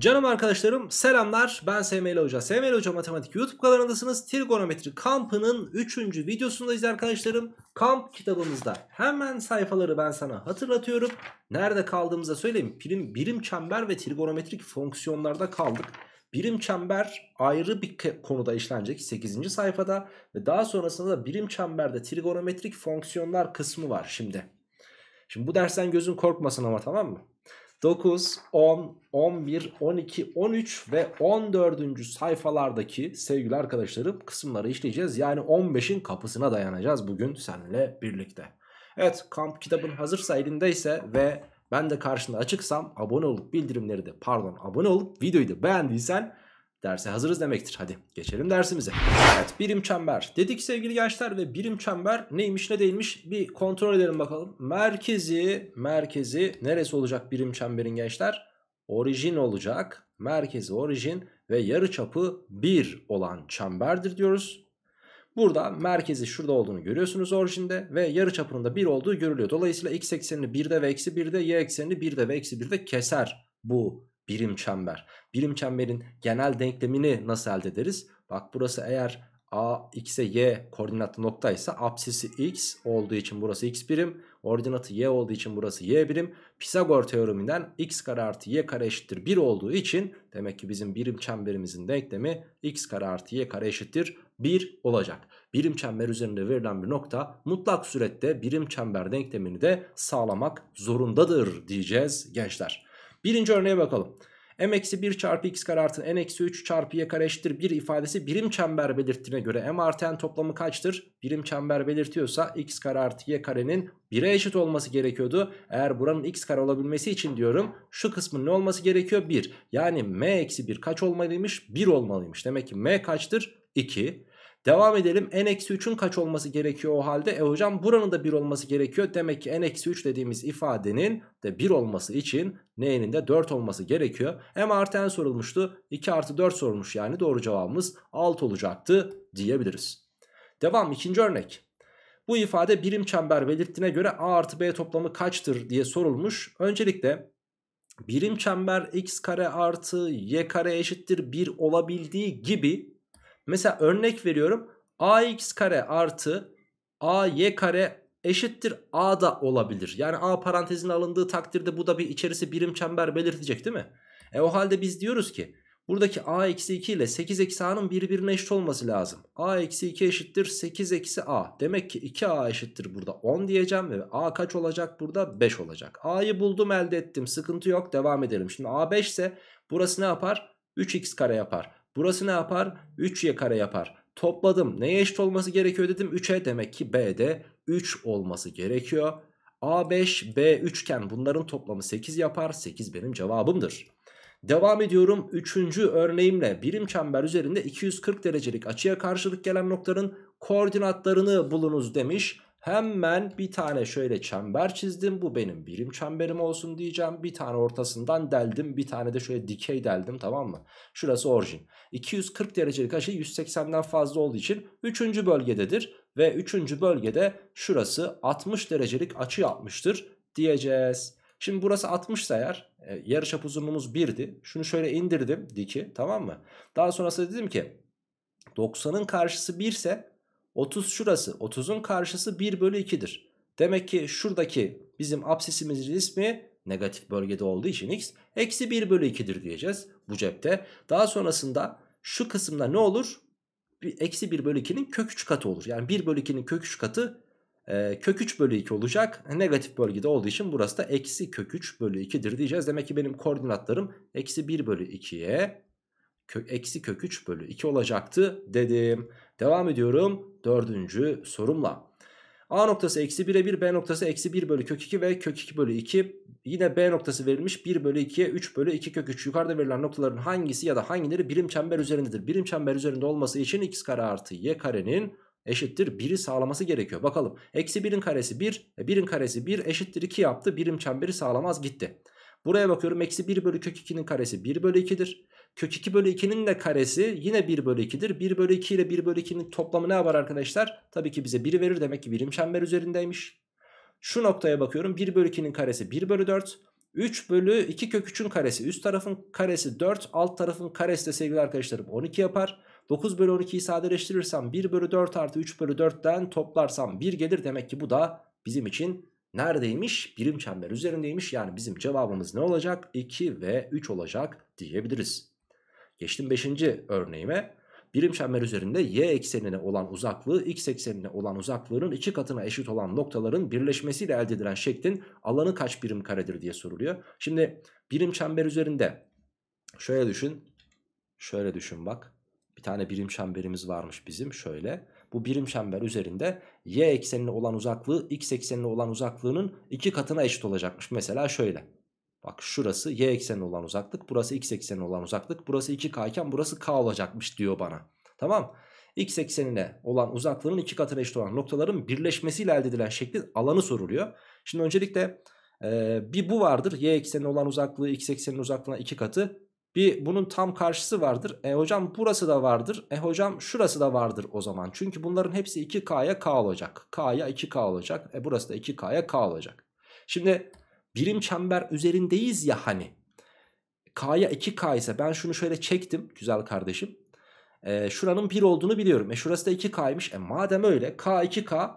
Canım arkadaşlarım selamlar ben SML Hoca. SML Hoca Matematik YouTube kanalındasınız. Trigonometri kampının 3. videosundayız arkadaşlarım. Kamp kitabımızda hemen sayfaları ben sana hatırlatıyorum. Nerede kaldığımıza söyleyeyim. Birim, birim çember ve trigonometrik fonksiyonlarda kaldık. Birim çember ayrı bir konuda işlenecek 8. sayfada ve daha sonrasında da birim çemberde trigonometrik fonksiyonlar kısmı var şimdi. Şimdi bu dersten gözün korkmasın ama tamam mı? 9, 10, 11, 12, 13 ve 14. sayfalardaki sevgili arkadaşlarım kısımları işleyeceğiz. Yani 15'in kapısına dayanacağız bugün seninle birlikte. Evet kamp kitabın hazırsa elindeyse ve ben de karşında açıksam abone olup bildirimleri de pardon abone olup videoyu da beğendiysen Derse hazırız demektir. Hadi geçelim dersimize. Evet birim çember. Dedik sevgili gençler ve birim çember neymiş ne değilmiş bir kontrol edelim bakalım. Merkezi, merkezi neresi olacak birim çemberin gençler? Orijin olacak. Merkezi orijin ve yarı çapı 1 olan çemberdir diyoruz. Burada merkezi şurada olduğunu görüyorsunuz orijinde ve yarı çapının da 1 olduğu görülüyor. Dolayısıyla x eksenini 1'de ve eksi 1'de y eksenini 1'de ve eksi 1'de keser bu birim çember. Birim çemberin genel denklemini nasıl elde ederiz? Bak burası eğer a x'e y koordinatlı noktaysa apsisi x olduğu için burası x birim. Ordinatı y olduğu için burası y birim. Pisagor teoreminden x kare artı y kare eşittir 1 olduğu için demek ki bizim birim çemberimizin denklemi x kare artı y kare eşittir 1 olacak. Birim çember üzerinde verilen bir nokta mutlak surette birim çember denklemini de sağlamak zorundadır diyeceğiz gençler. Birinci örneğe bakalım. m eksi 1 çarpı x kare artı n eksi 3 çarpı y kare eşittir 1 ifadesi birim çember belirttiğine göre m artı n toplamı kaçtır? Birim çember belirtiyorsa x kare artı y karenin 1'e eşit olması gerekiyordu. Eğer buranın x kare olabilmesi için diyorum şu kısmın ne olması gerekiyor? 1. Yani m eksi 1 kaç olmalıymış? 1 olmalıymış. Demek ki m kaçtır? 2. Devam edelim. N-3'ün kaç olması gerekiyor o halde? E hocam buranın da 1 olması gerekiyor. Demek ki N-3 dediğimiz ifadenin de 1 olması için N'nin de 4 olması gerekiyor. M artı N sorulmuştu. 2 artı 4 sorulmuş yani doğru cevabımız 6 olacaktı diyebiliriz. Devam ikinci örnek. Bu ifade birim çember belirttiğine göre A artı B toplamı kaçtır diye sorulmuş. Öncelikle birim çember x kare artı y kare eşittir 1 olabildiği gibi Mesela örnek veriyorum ax kare artı ay kare eşittir a da olabilir. Yani a parantezin alındığı takdirde bu da bir içerisi birim çember belirtecek değil mi? E o halde biz diyoruz ki buradaki a eksi 2 ile 8 eksi a'nın birbirine eşit olması lazım. a eksi 2 eşittir 8 eksi a. Demek ki 2a eşittir burada 10 diyeceğim ve a kaç olacak burada 5 olacak. a'yı buldum elde ettim sıkıntı yok devam edelim. Şimdi a 5 ise burası ne yapar? 3x kare yapar. Burası ne yapar? 3y kare yapar. Topladım. Neye eşit olması gerekiyor dedim? 3'e demek ki B'de 3 olması gerekiyor. A5, B3 iken bunların toplamı 8 yapar. 8 benim cevabımdır. Devam ediyorum Üçüncü örneğimle birim çember üzerinde 240 derecelik açıya karşılık gelen noktanın koordinatlarını bulunuz demiş. Hemen bir tane şöyle çember çizdim. Bu benim birim çemberim olsun diyeceğim. Bir tane ortasından deldim. Bir tane de şöyle dikey deldim tamam mı? Şurası orijin. 240 derecelik açı 180'den fazla olduğu için 3. bölgededir. Ve 3. bölgede şurası 60 derecelik açı yapmıştır diyeceğiz. Şimdi burası 60 ise e, yarıçap uzunluğumuz 1'di. Şunu şöyle indirdim diki tamam mı? Daha sonrasında dedim ki 90'ın karşısı 1 ise 30 şurası. 30'un karşısı 1 bölü 2'dir. Demek ki şuradaki bizim absisimizin ismi negatif bölgede olduğu için x eksi 1 bölü 2'dir diyeceğiz bu cepte. Daha sonrasında şu kısımda ne olur? Eksi 1 bölü 2'nin kök 3 katı olur. Yani 1 bölü 2'nin kök 3 katı e, kök 3 bölü 2 olacak. Negatif bölgede olduğu için burası da eksi kök 3 bölü 2'dir diyeceğiz. Demek ki benim koordinatlarım eksi 1 bölü 2'ye kök, eksi kök 3 bölü 2 olacaktı dedim. Devam ediyorum dördüncü sorumla. A noktası eksi 1'e 1, B noktası eksi 1 bölü kök 2 ve kök 2 bölü 2. Yine B noktası verilmiş 1 bölü 2'ye 3 bölü 2 kök 3. Yukarıda verilen noktaların hangisi ya da hangileri birim çember üzerindedir? Birim çember üzerinde olması için x kare artı y karenin eşittir 1'i sağlaması gerekiyor. Bakalım eksi 1'in karesi 1, 1'in e, karesi 1 eşittir 2 yaptı. Birim çemberi sağlamaz gitti. Buraya bakıyorum eksi 1 bölü kök 2'nin karesi 1 bölü 2'dir. Kök 2 bölü 2'nin de karesi yine 1 bölü 2'dir. 1 bölü 2 ile 1 bölü 2'nin toplamı ne yapar arkadaşlar? Tabii ki bize 1'i verir demek ki birim çember üzerindeymiş. Şu noktaya bakıyorum 1 bölü 2'nin karesi 1 bölü 4. 3 bölü 2 kök 3'ün karesi üst tarafın karesi 4 alt tarafın karesi de sevgili arkadaşlarım 12 yapar. 9 bölü 12'yi sadeleştirirsem 1 bölü 4 artı 3 bölü 4'ten toplarsam 1 gelir. Demek ki bu da bizim için neredeymiş? Birim çember üzerindeymiş. Yani bizim cevabımız ne olacak? 2 ve 3 olacak diyebiliriz. Geçtim 5. örneğime. Birim çember üzerinde y eksenine olan uzaklığı x eksenine olan uzaklığının iki katına eşit olan noktaların birleşmesiyle elde edilen şeklin alanı kaç birim karedir diye soruluyor. Şimdi birim çember üzerinde şöyle düşün. Şöyle düşün bak. Bir tane birim çemberimiz varmış bizim şöyle. Bu birim çember üzerinde y eksenine olan uzaklığı x eksenine olan uzaklığının iki katına eşit olacakmış. Mesela şöyle. Bak şurası y ekseni olan uzaklık. Burası x ekseni olan uzaklık. Burası 2k iken burası k olacakmış diyor bana. Tamam X eksenine olan uzaklığının iki katına eşit olan noktaların birleşmesiyle elde edilen şeklin alanı soruluyor. Şimdi öncelikle e, bir bu vardır. Y eksenine olan uzaklığı x ekseninin uzaklığına iki katı. Bir bunun tam karşısı vardır. E hocam burası da vardır. E hocam şurası da vardır o zaman. Çünkü bunların hepsi 2K'ya K olacak. K'ya 2K olacak. E burası da 2K'ya K olacak. Şimdi birim çember üzerindeyiz ya hani. K'ya 2K ise ben şunu şöyle çektim güzel kardeşim. E, şuranın 1 olduğunu biliyorum. E şurası da 2K'ymış. E madem öyle K 2K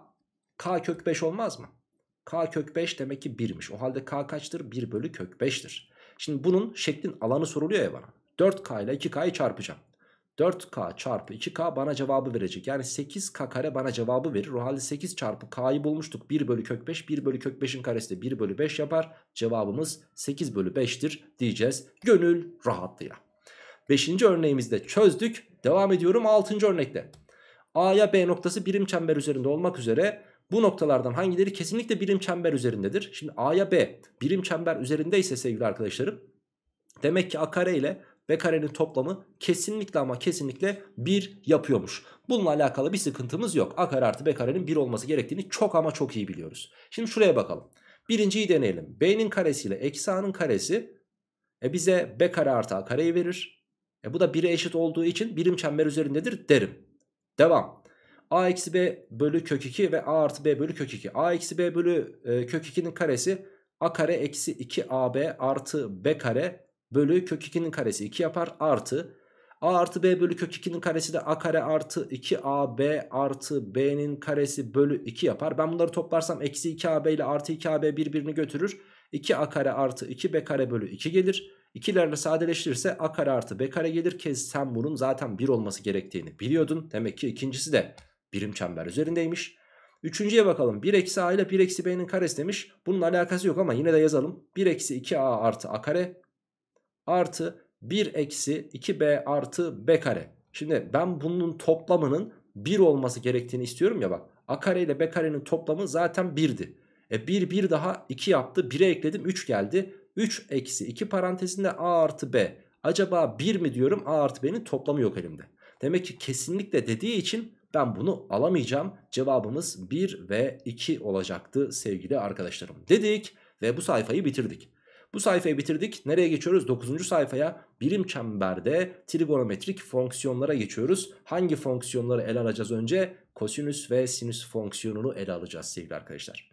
K kök 5 olmaz mı? K kök 5 demek ki 1'miş. O halde K kaçtır? 1 bölü kök 5'tir. Şimdi bunun şeklin alanı soruluyor ya bana. 4K ile 2K'yı çarpacağım. 4k çarpı 2k bana cevabı verecek. Yani 8k kare bana cevabı verir. O halde 8 çarpı k'yı bulmuştuk. 1 bölü kök 5. 1 bölü kök 5'in karesi de 1 bölü 5 yapar. Cevabımız 8 bölü 5'tir diyeceğiz. Gönül rahatlığıyla. 5. örneğimizde çözdük. Devam ediyorum 6. örnekte. A'ya B noktası birim çember üzerinde olmak üzere bu noktalardan hangileri kesinlikle birim çember üzerindedir? Şimdi A'ya B birim çember üzerindeyse sevgili arkadaşlarım Demek ki A kare ile B karenin toplamı kesinlikle ama kesinlikle 1 yapıyormuş. Bununla alakalı bir sıkıntımız yok. A kare artı B karenin 1 olması gerektiğini çok ama çok iyi biliyoruz. Şimdi şuraya bakalım. Birinciyi deneyelim. B'nin karesiyle eksi A'nın karesi e bize B kare artı A kareyi verir. E bu da 1'e eşit olduğu için birim çember üzerindedir derim. Devam. A eksi B bölü kök 2 ve A artı B bölü kök 2. A eksi B bölü e, kök 2'nin karesi A kare eksi 2AB artı B kare bölü kök 2'nin karesi 2 yapar artı a artı b bölü kök 2'nin karesi de a kare artı 2ab artı b'nin karesi bölü 2 yapar. Ben bunları toplarsam eksi 2ab ile artı 2ab birbirini götürür. 2a kare artı 2b kare bölü 2 gelir. 2'lerle sadeleştirirse a kare artı b kare gelir. Kez sen bunun zaten 1 olması gerektiğini biliyordun. Demek ki ikincisi de birim çember üzerindeymiş. Üçüncüye bakalım. 1 eksi a ile 1 eksi b'nin karesi demiş. Bunun alakası yok ama yine de yazalım. 1 eksi 2a artı a kare artı 1 eksi 2b artı b kare. Şimdi ben bunun toplamının 1 olması gerektiğini istiyorum ya bak. A kare ile B karenin toplamı zaten 1'di. E 1 1 daha 2 yaptı. 1'e ekledim 3 geldi. 3 eksi 2 parantezinde A artı B. Acaba 1 mi diyorum A artı B'nin toplamı yok elimde. Demek ki kesinlikle dediği için ben bunu alamayacağım. Cevabımız 1 ve 2 olacaktı sevgili arkadaşlarım dedik ve bu sayfayı bitirdik. Bu sayfayı bitirdik. Nereye geçiyoruz? 9. sayfaya birim çemberde trigonometrik fonksiyonlara geçiyoruz. Hangi fonksiyonları ele alacağız önce? Kosinüs ve sinüs fonksiyonunu ele alacağız sevgili arkadaşlar.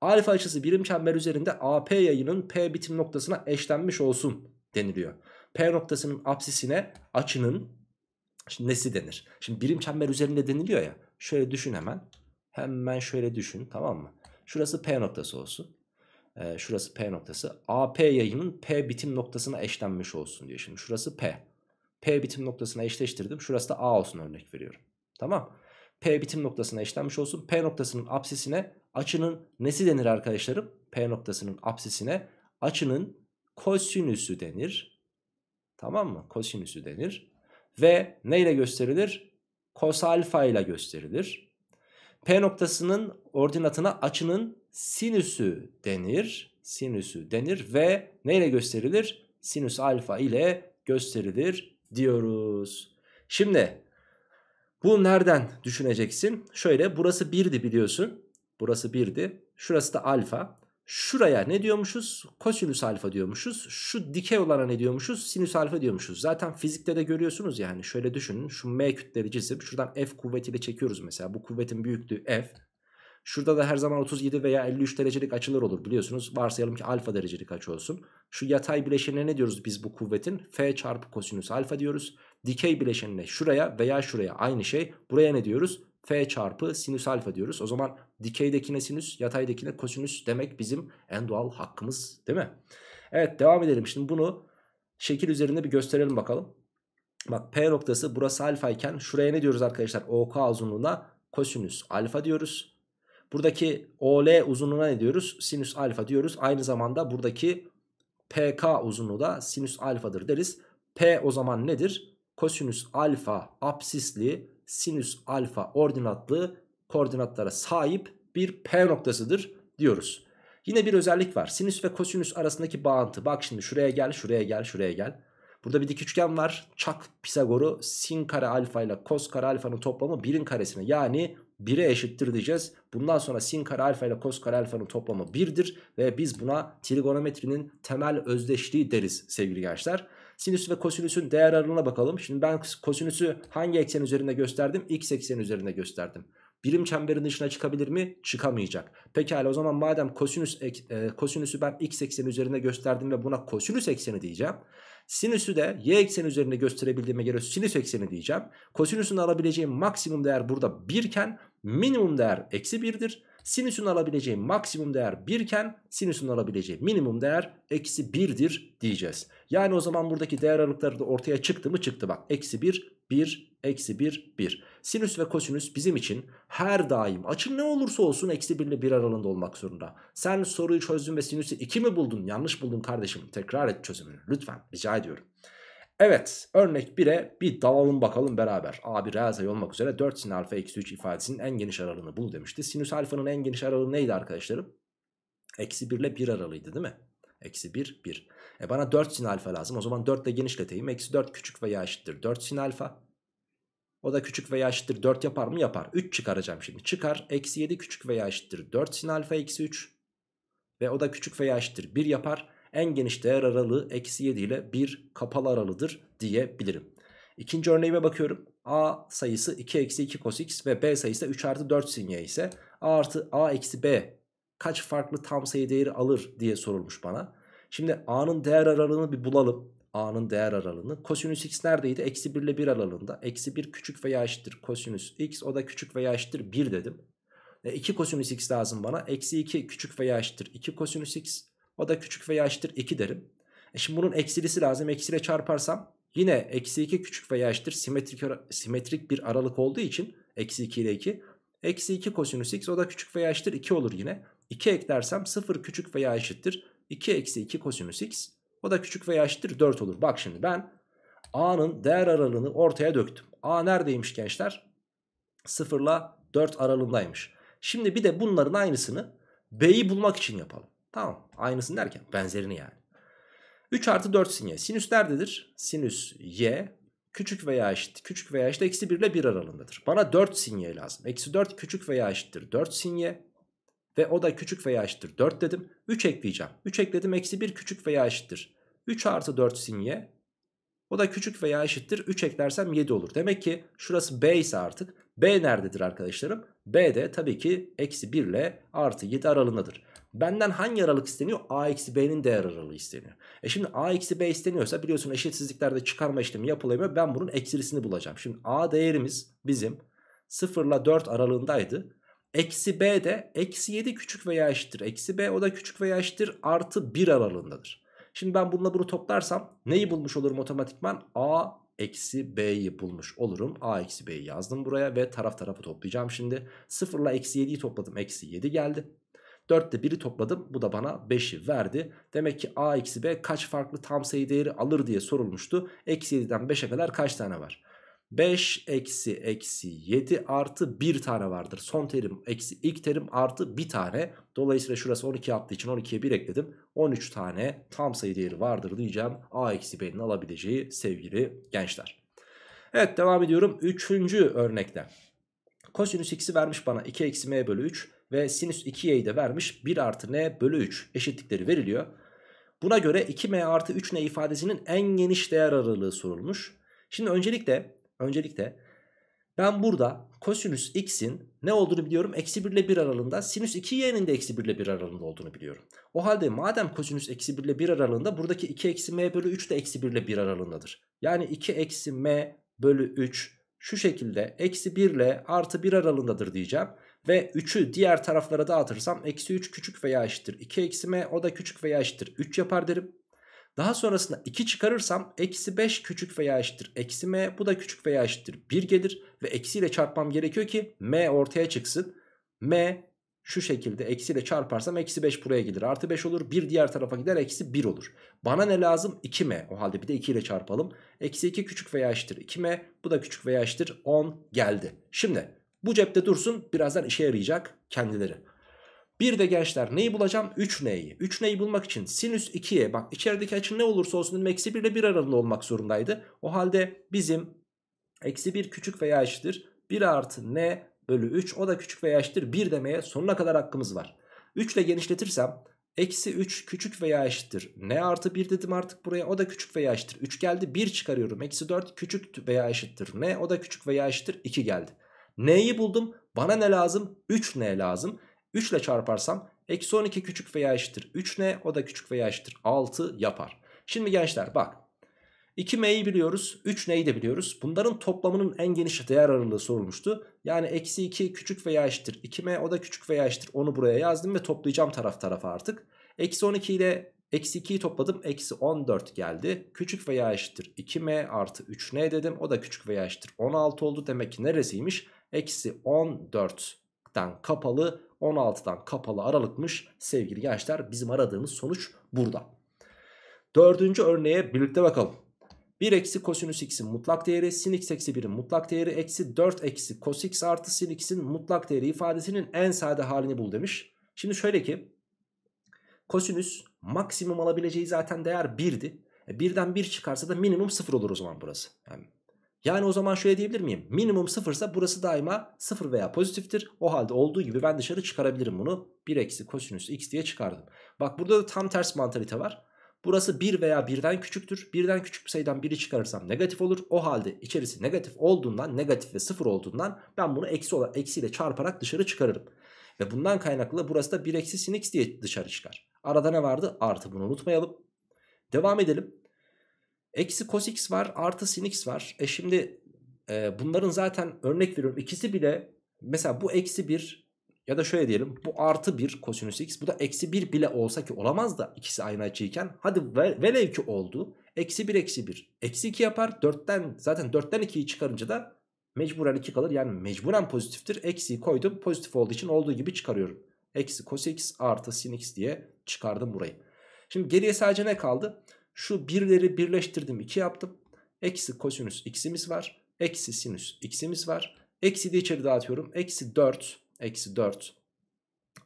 Alfa açısı birim çember üzerinde AP yayının P bitim noktasına eşlenmiş olsun deniliyor. P noktasının apsisine açının şimdi nesi denir? Şimdi birim çember üzerinde deniliyor ya. Şöyle düşün hemen. Hemen şöyle düşün tamam mı? Şurası P noktası olsun e, şurası P noktası. AP yayının P bitim noktasına eşlenmiş olsun diyor. Şimdi şurası P. P bitim noktasına eşleştirdim. Şurası da A olsun örnek veriyorum. Tamam. P bitim noktasına eşlenmiş olsun. P noktasının apsisine açının nesi denir arkadaşlarım? P noktasının apsisine açının kosinüsü denir. Tamam mı? Kosinüsü denir. Ve neyle gösterilir? Kos alfa ile gösterilir. P noktasının ordinatına açının sinüsü denir. Sinüsü denir ve neyle gösterilir? Sinüs alfa ile gösterilir diyoruz. Şimdi bu nereden düşüneceksin? Şöyle burası 1'di biliyorsun. Burası 1'di. Şurası da alfa. Şuraya ne diyormuşuz? Kosinüs alfa diyormuşuz. Şu dikey olana ne diyormuşuz? Sinüs alfa diyormuşuz. Zaten fizikte de görüyorsunuz yani. Şöyle düşünün. Şu M kütleli cisim. Şuradan F kuvvetiyle çekiyoruz mesela. Bu kuvvetin büyüklüğü F. Şurada da her zaman 37 veya 53 derecelik açılar olur biliyorsunuz. Varsayalım ki alfa derecelik açı olsun. Şu yatay bileşenine ne diyoruz biz bu kuvvetin? F çarpı kosinüs alfa diyoruz. Dikey bileşenine şuraya veya şuraya aynı şey. Buraya ne diyoruz? F çarpı sinüs alfa diyoruz. O zaman dikeydekine sinüs, yataydekine kosinüs demek bizim en doğal hakkımız değil mi? Evet devam edelim. Şimdi bunu şekil üzerinde bir gösterelim bakalım. Bak P noktası burası alfa iken şuraya ne diyoruz arkadaşlar? OK uzunluğuna kosinüs alfa diyoruz. Buradaki OL uzunluğuna ne diyoruz? Sinüs alfa diyoruz. Aynı zamanda buradaki PK uzunluğu da sinüs alfadır deriz. P o zaman nedir? Kosinüs alfa apsisli sinüs alfa ordinatlı koordinatlara sahip bir P noktasıdır diyoruz. Yine bir özellik var. Sinüs ve kosinüs arasındaki bağıntı. Bak şimdi şuraya gel, şuraya gel, şuraya gel. Burada bir dik üçgen var. Çak Pisagor'u sin kare alfa ile kos kare alfanın toplamı birin karesine yani 1'e eşittir diyeceğiz. Bundan sonra sin kare alfa ile kos kare alfanın toplamı 1'dir. Ve biz buna trigonometrinin temel özdeşliği deriz sevgili gençler. Sinüs ve kosinüsün değer aralığına bakalım. Şimdi ben kosinüsü hangi eksen üzerinde gösterdim? X ekseni üzerinde gösterdim. Birim çemberin dışına çıkabilir mi? Çıkamayacak. Pekala o zaman madem kosinüs, e, kosinüsü ben x ekseni üzerinde gösterdim ve buna kosinüs ekseni diyeceğim. Sinüsü de y ekseni üzerinde gösterebildiğime göre sinüs ekseni diyeceğim. Kosinüsün alabileceği maksimum değer burada 1 iken minimum değer eksi 1'dir. Sinüsün alabileceği maksimum değer 1 iken sinüsün alabileceği minimum değer eksi 1'dir diyeceğiz. Yani o zaman buradaki değer aralıkları da ortaya çıktı mı çıktı bak. Eksi 1 1, eksi 1, 1. Sinüs ve kosinüs bizim için her daim açın ne olursa olsun eksi 1 ile 1 aralığında olmak zorunda. Sen soruyu çözdün ve sinüsü 2 mi buldun? Yanlış buldun kardeşim. Tekrar et çözümünü lütfen rica ediyorum. Evet örnek 1'e bir dalalım bakalım beraber. A1 reazay olmak üzere 4 sin alfa eksi 3 ifadesinin en geniş aralığını bul demişti. Sinüs alfanın en geniş aralığı neydi arkadaşlarım? Eksi 1 ile 1 aralığıydı değil mi? Eksi 1, 1. E bana 4 sin alfa lazım. O zaman 4 ile genişleteyim. Eksi 4 küçük veya eşittir 4 sin alfa. O da küçük veya eşittir 4 yapar mı? Yapar. 3 çıkaracağım şimdi. Çıkar. Eksi 7 küçük veya eşittir 4 sin alfa eksi 3. Ve o da küçük veya eşittir 1 yapar. En geniş değer aralığı eksi 7 ile 1 kapalı aralıdır diyebilirim. İkinci örneğime bakıyorum. A sayısı 2 eksi 2 cos x ve B sayısı 3 artı 4 sin y ise A artı A eksi B kaç farklı tam sayı değeri alır diye sorulmuş bana. Şimdi a'nın değer aralığını bir bulalım. A'nın değer aralığını. Kosinüs x neredeydi? Eksi 1 ile 1 aralığında. Eksi 1 küçük veya eşittir kosinüs x. O da küçük veya eşittir 1 dedim. E, 2 kosinüs x lazım bana. Eksi 2 küçük veya eşittir 2 kosinüs x. O da küçük veya eşittir 2 derim. E şimdi bunun eksilisi lazım. Eksiyle çarparsam yine eksi 2 küçük veya eşittir simetrik, simetrik bir aralık olduğu için eksi 2 ile 2. Eksi 2 kosinüs x o da küçük veya eşittir 2 olur yine. 2 eklersem 0 küçük veya eşittir 2 eksi 2 kosinüs x. O da küçük veya eşittir 4 olur. Bak şimdi ben A'nın değer aralığını ortaya döktüm. A neredeymiş gençler? 0 ile 4 aralığındaymış. Şimdi bir de bunların aynısını B'yi bulmak için yapalım. Tamam aynısını derken benzerini yani. 3 artı 4 sin y. Sinüs nerededir? Sinüs y küçük veya eşit küçük veya eşit eksi 1 ile 1 aralığındadır. Bana 4 sin y lazım. Eksi 4 küçük veya eşittir 4 sin y. Ve o da küçük veya eşittir 4 dedim. 3 ekleyeceğim. 3 ekledim eksi 1 küçük veya eşittir. 3 artı 4 sin y. O da küçük veya eşittir 3 eklersem 7 olur. Demek ki şurası b ise artık b nerededir arkadaşlarım? b de tabii ki eksi 1 ile artı 7 aralığındadır. Benden hangi aralık isteniyor? A eksi B'nin değer aralığı isteniyor. E şimdi A eksi B isteniyorsa biliyorsun eşitsizliklerde çıkarma işlemi yapılamıyor. Ben bunun eksilisini bulacağım. Şimdi A değerimiz bizim 0 ile 4 aralığındaydı. Eksi b de eksi 7 küçük veya eşittir. Eksi b o da küçük veya eşittir artı 1 aralığındadır. Şimdi ben bununla bunu toplarsam neyi bulmuş olurum otomatikman? A eksi b'yi bulmuş olurum. A eksi b'yi yazdım buraya ve taraf tarafı toplayacağım şimdi. 0 ile eksi 7'yi topladım. Eksi 7 geldi. 4'te 1'i topladım. Bu da bana 5'i verdi. Demek ki a eksi b kaç farklı tam sayı değeri alır diye sorulmuştu. Eksi 7'den 5'e kadar kaç tane var? 5 eksi eksi 7 artı 1 tane vardır. Son terim eksi ilk terim artı 1 tane. Dolayısıyla şurası 12 yaptığı için 12'ye 1 ekledim. 13 tane tam sayı değeri vardır diyeceğim. A eksi B'nin alabileceği sevgili gençler. Evet devam ediyorum. Üçüncü örnekte Kosinüs x'i vermiş bana 2 eksi m bölü 3 ve sinüs 2y'yi de vermiş 1 artı n bölü 3 eşitlikleri veriliyor. Buna göre 2m artı 3n ifadesinin en geniş değer aralığı sorulmuş. Şimdi öncelikle Öncelikle ben burada kosinüs x'in ne olduğunu biliyorum? Eksi 1 ile 1 aralığında sinüs 2y'nin de eksi 1 ile 1 aralığında olduğunu biliyorum. O halde madem kosinüs eksi 1 ile 1 aralığında buradaki 2 eksi m bölü 3 de eksi 1 ile 1 aralığındadır. Yani 2 eksi m bölü 3 şu şekilde eksi 1 ile artı 1 aralığındadır diyeceğim. Ve 3'ü diğer taraflara dağıtırsam eksi 3 küçük veya eşittir 2 eksi m o da küçük veya eşittir 3 yapar derim. Daha sonrasında 2 çıkarırsam eksi 5 küçük veya eşittir eksi m bu da küçük veya eşittir 1 gelir ve eksiyle çarpmam gerekiyor ki m ortaya çıksın. m şu şekilde eksiyle çarparsam eksi 5 buraya gelir artı 5 olur bir diğer tarafa gider eksi 1 olur. Bana ne lazım 2m o halde bir de 2 ile çarpalım. Eksi 2 küçük veya eşittir 2m bu da küçük veya eşittir 10 geldi. Şimdi bu cepte dursun birazdan işe yarayacak kendileri. Bir de gençler neyi bulacağım? 3n'yi. 3n'yi bulmak için sinüs 2'ye bak içerideki açı ne olursa olsun eksi 1 ile 1 aralığında olmak zorundaydı. O halde bizim eksi 1 küçük veya eşittir 1 artı n bölü 3 o da küçük veya eşittir 1 demeye sonuna kadar hakkımız var. 3 ile genişletirsem eksi 3 küçük veya eşittir n artı 1 dedim artık buraya o da küçük veya eşittir 3 geldi 1 çıkarıyorum eksi 4 küçük veya eşittir n o da küçük veya eşittir 2 geldi. n'yi buldum bana ne lazım 3n lazım. 3 ile çarparsam eksi 12 küçük veya eşittir 3 ne? O da küçük veya eşittir 6 yapar. Şimdi gençler bak 2m'yi biliyoruz 3n'yi de biliyoruz. Bunların toplamının en geniş değer aralığı sorulmuştu. Yani eksi 2 küçük veya eşittir 2m o da küçük veya eşittir onu buraya yazdım ve toplayacağım taraf tarafa artık. Eksi 12 ile eksi 2'yi topladım eksi 14 geldi. Küçük veya eşittir 2m artı 3n dedim o da küçük veya eşittir 16 oldu. Demek ki neresiymiş? Eksi 14 40'tan kapalı 16'dan kapalı aralıkmış sevgili gençler bizim aradığımız sonuç burada. Dördüncü örneğe birlikte bakalım. 1 eksi kosinüs x'in mutlak değeri sin x eksi 1'in mutlak değeri eksi 4 eksi cos x artı sin x'in mutlak değeri ifadesinin en sade halini bul demiş. Şimdi şöyle ki kosinüs maksimum alabileceği zaten değer 1'di. E, birden 1 çıkarsa da minimum 0 olur o zaman burası. Yani yani o zaman şöyle diyebilir miyim? Minimum sıfırsa burası daima sıfır veya pozitiftir. O halde olduğu gibi ben dışarı çıkarabilirim bunu. 1 eksi kosinüs x diye çıkardım. Bak burada da tam ters mantalite var. Burası 1 veya 1'den küçüktür. 1'den küçük bir sayıdan 1'i çıkarırsam negatif olur. O halde içerisi negatif olduğundan, negatif ve sıfır olduğundan ben bunu eksi olarak, eksiyle çarparak dışarı çıkarırım. Ve bundan kaynaklı burası da 1 eksi sin x diye dışarı çıkar. Arada ne vardı? Artı bunu unutmayalım. Devam edelim. Eksi cos x var artı sin x var. E şimdi e, bunların zaten örnek veriyorum ikisi bile mesela bu eksi 1 ya da şöyle diyelim bu artı 1 kosinüs x bu da eksi 1 bile olsa ki olamaz da ikisi aynı açıyken hadi ve, velev ki oldu eksi 1 eksi 1 eksi 2 yapar 4'ten zaten 4'ten 2'yi çıkarınca da mecburen 2 kalır yani mecburen pozitiftir eksi koydum pozitif olduğu için olduğu gibi çıkarıyorum eksi cos x artı sin x diye çıkardım burayı. Şimdi geriye sadece ne kaldı? Şu birleri birleştirdim 2 yaptım. Eksi kosinüs x'imiz var. Eksi sinüs x'imiz var. Eksi de içeri dağıtıyorum. Eksi 4. Eksi 4.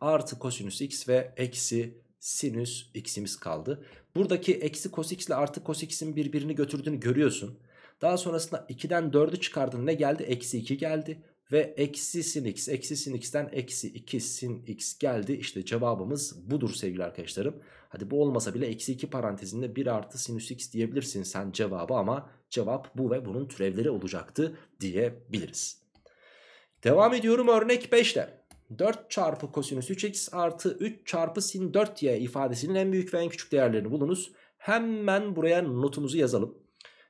Artı kosinüs x ve eksi sinüs x'imiz kaldı. Buradaki eksi cos x ile artı cos x'in birbirini götürdüğünü görüyorsun. Daha sonrasında 2'den 4'ü çıkardın ne geldi? Eksi 2 geldi. Ve eksi sin x eksi sin x'ten eksi 2 sin x geldi. İşte cevabımız budur sevgili arkadaşlarım. Hadi bu olmasa bile eksi 2 parantezinde 1 artı sinüs x diyebilirsin sen cevabı ama cevap bu ve bunun türevleri olacaktı diyebiliriz. Devam ediyorum örnek 5'te. 4 çarpı kosinüs 3x artı 3 çarpı sin 4y ifadesinin en büyük ve en küçük değerlerini bulunuz. Hemen buraya notumuzu yazalım.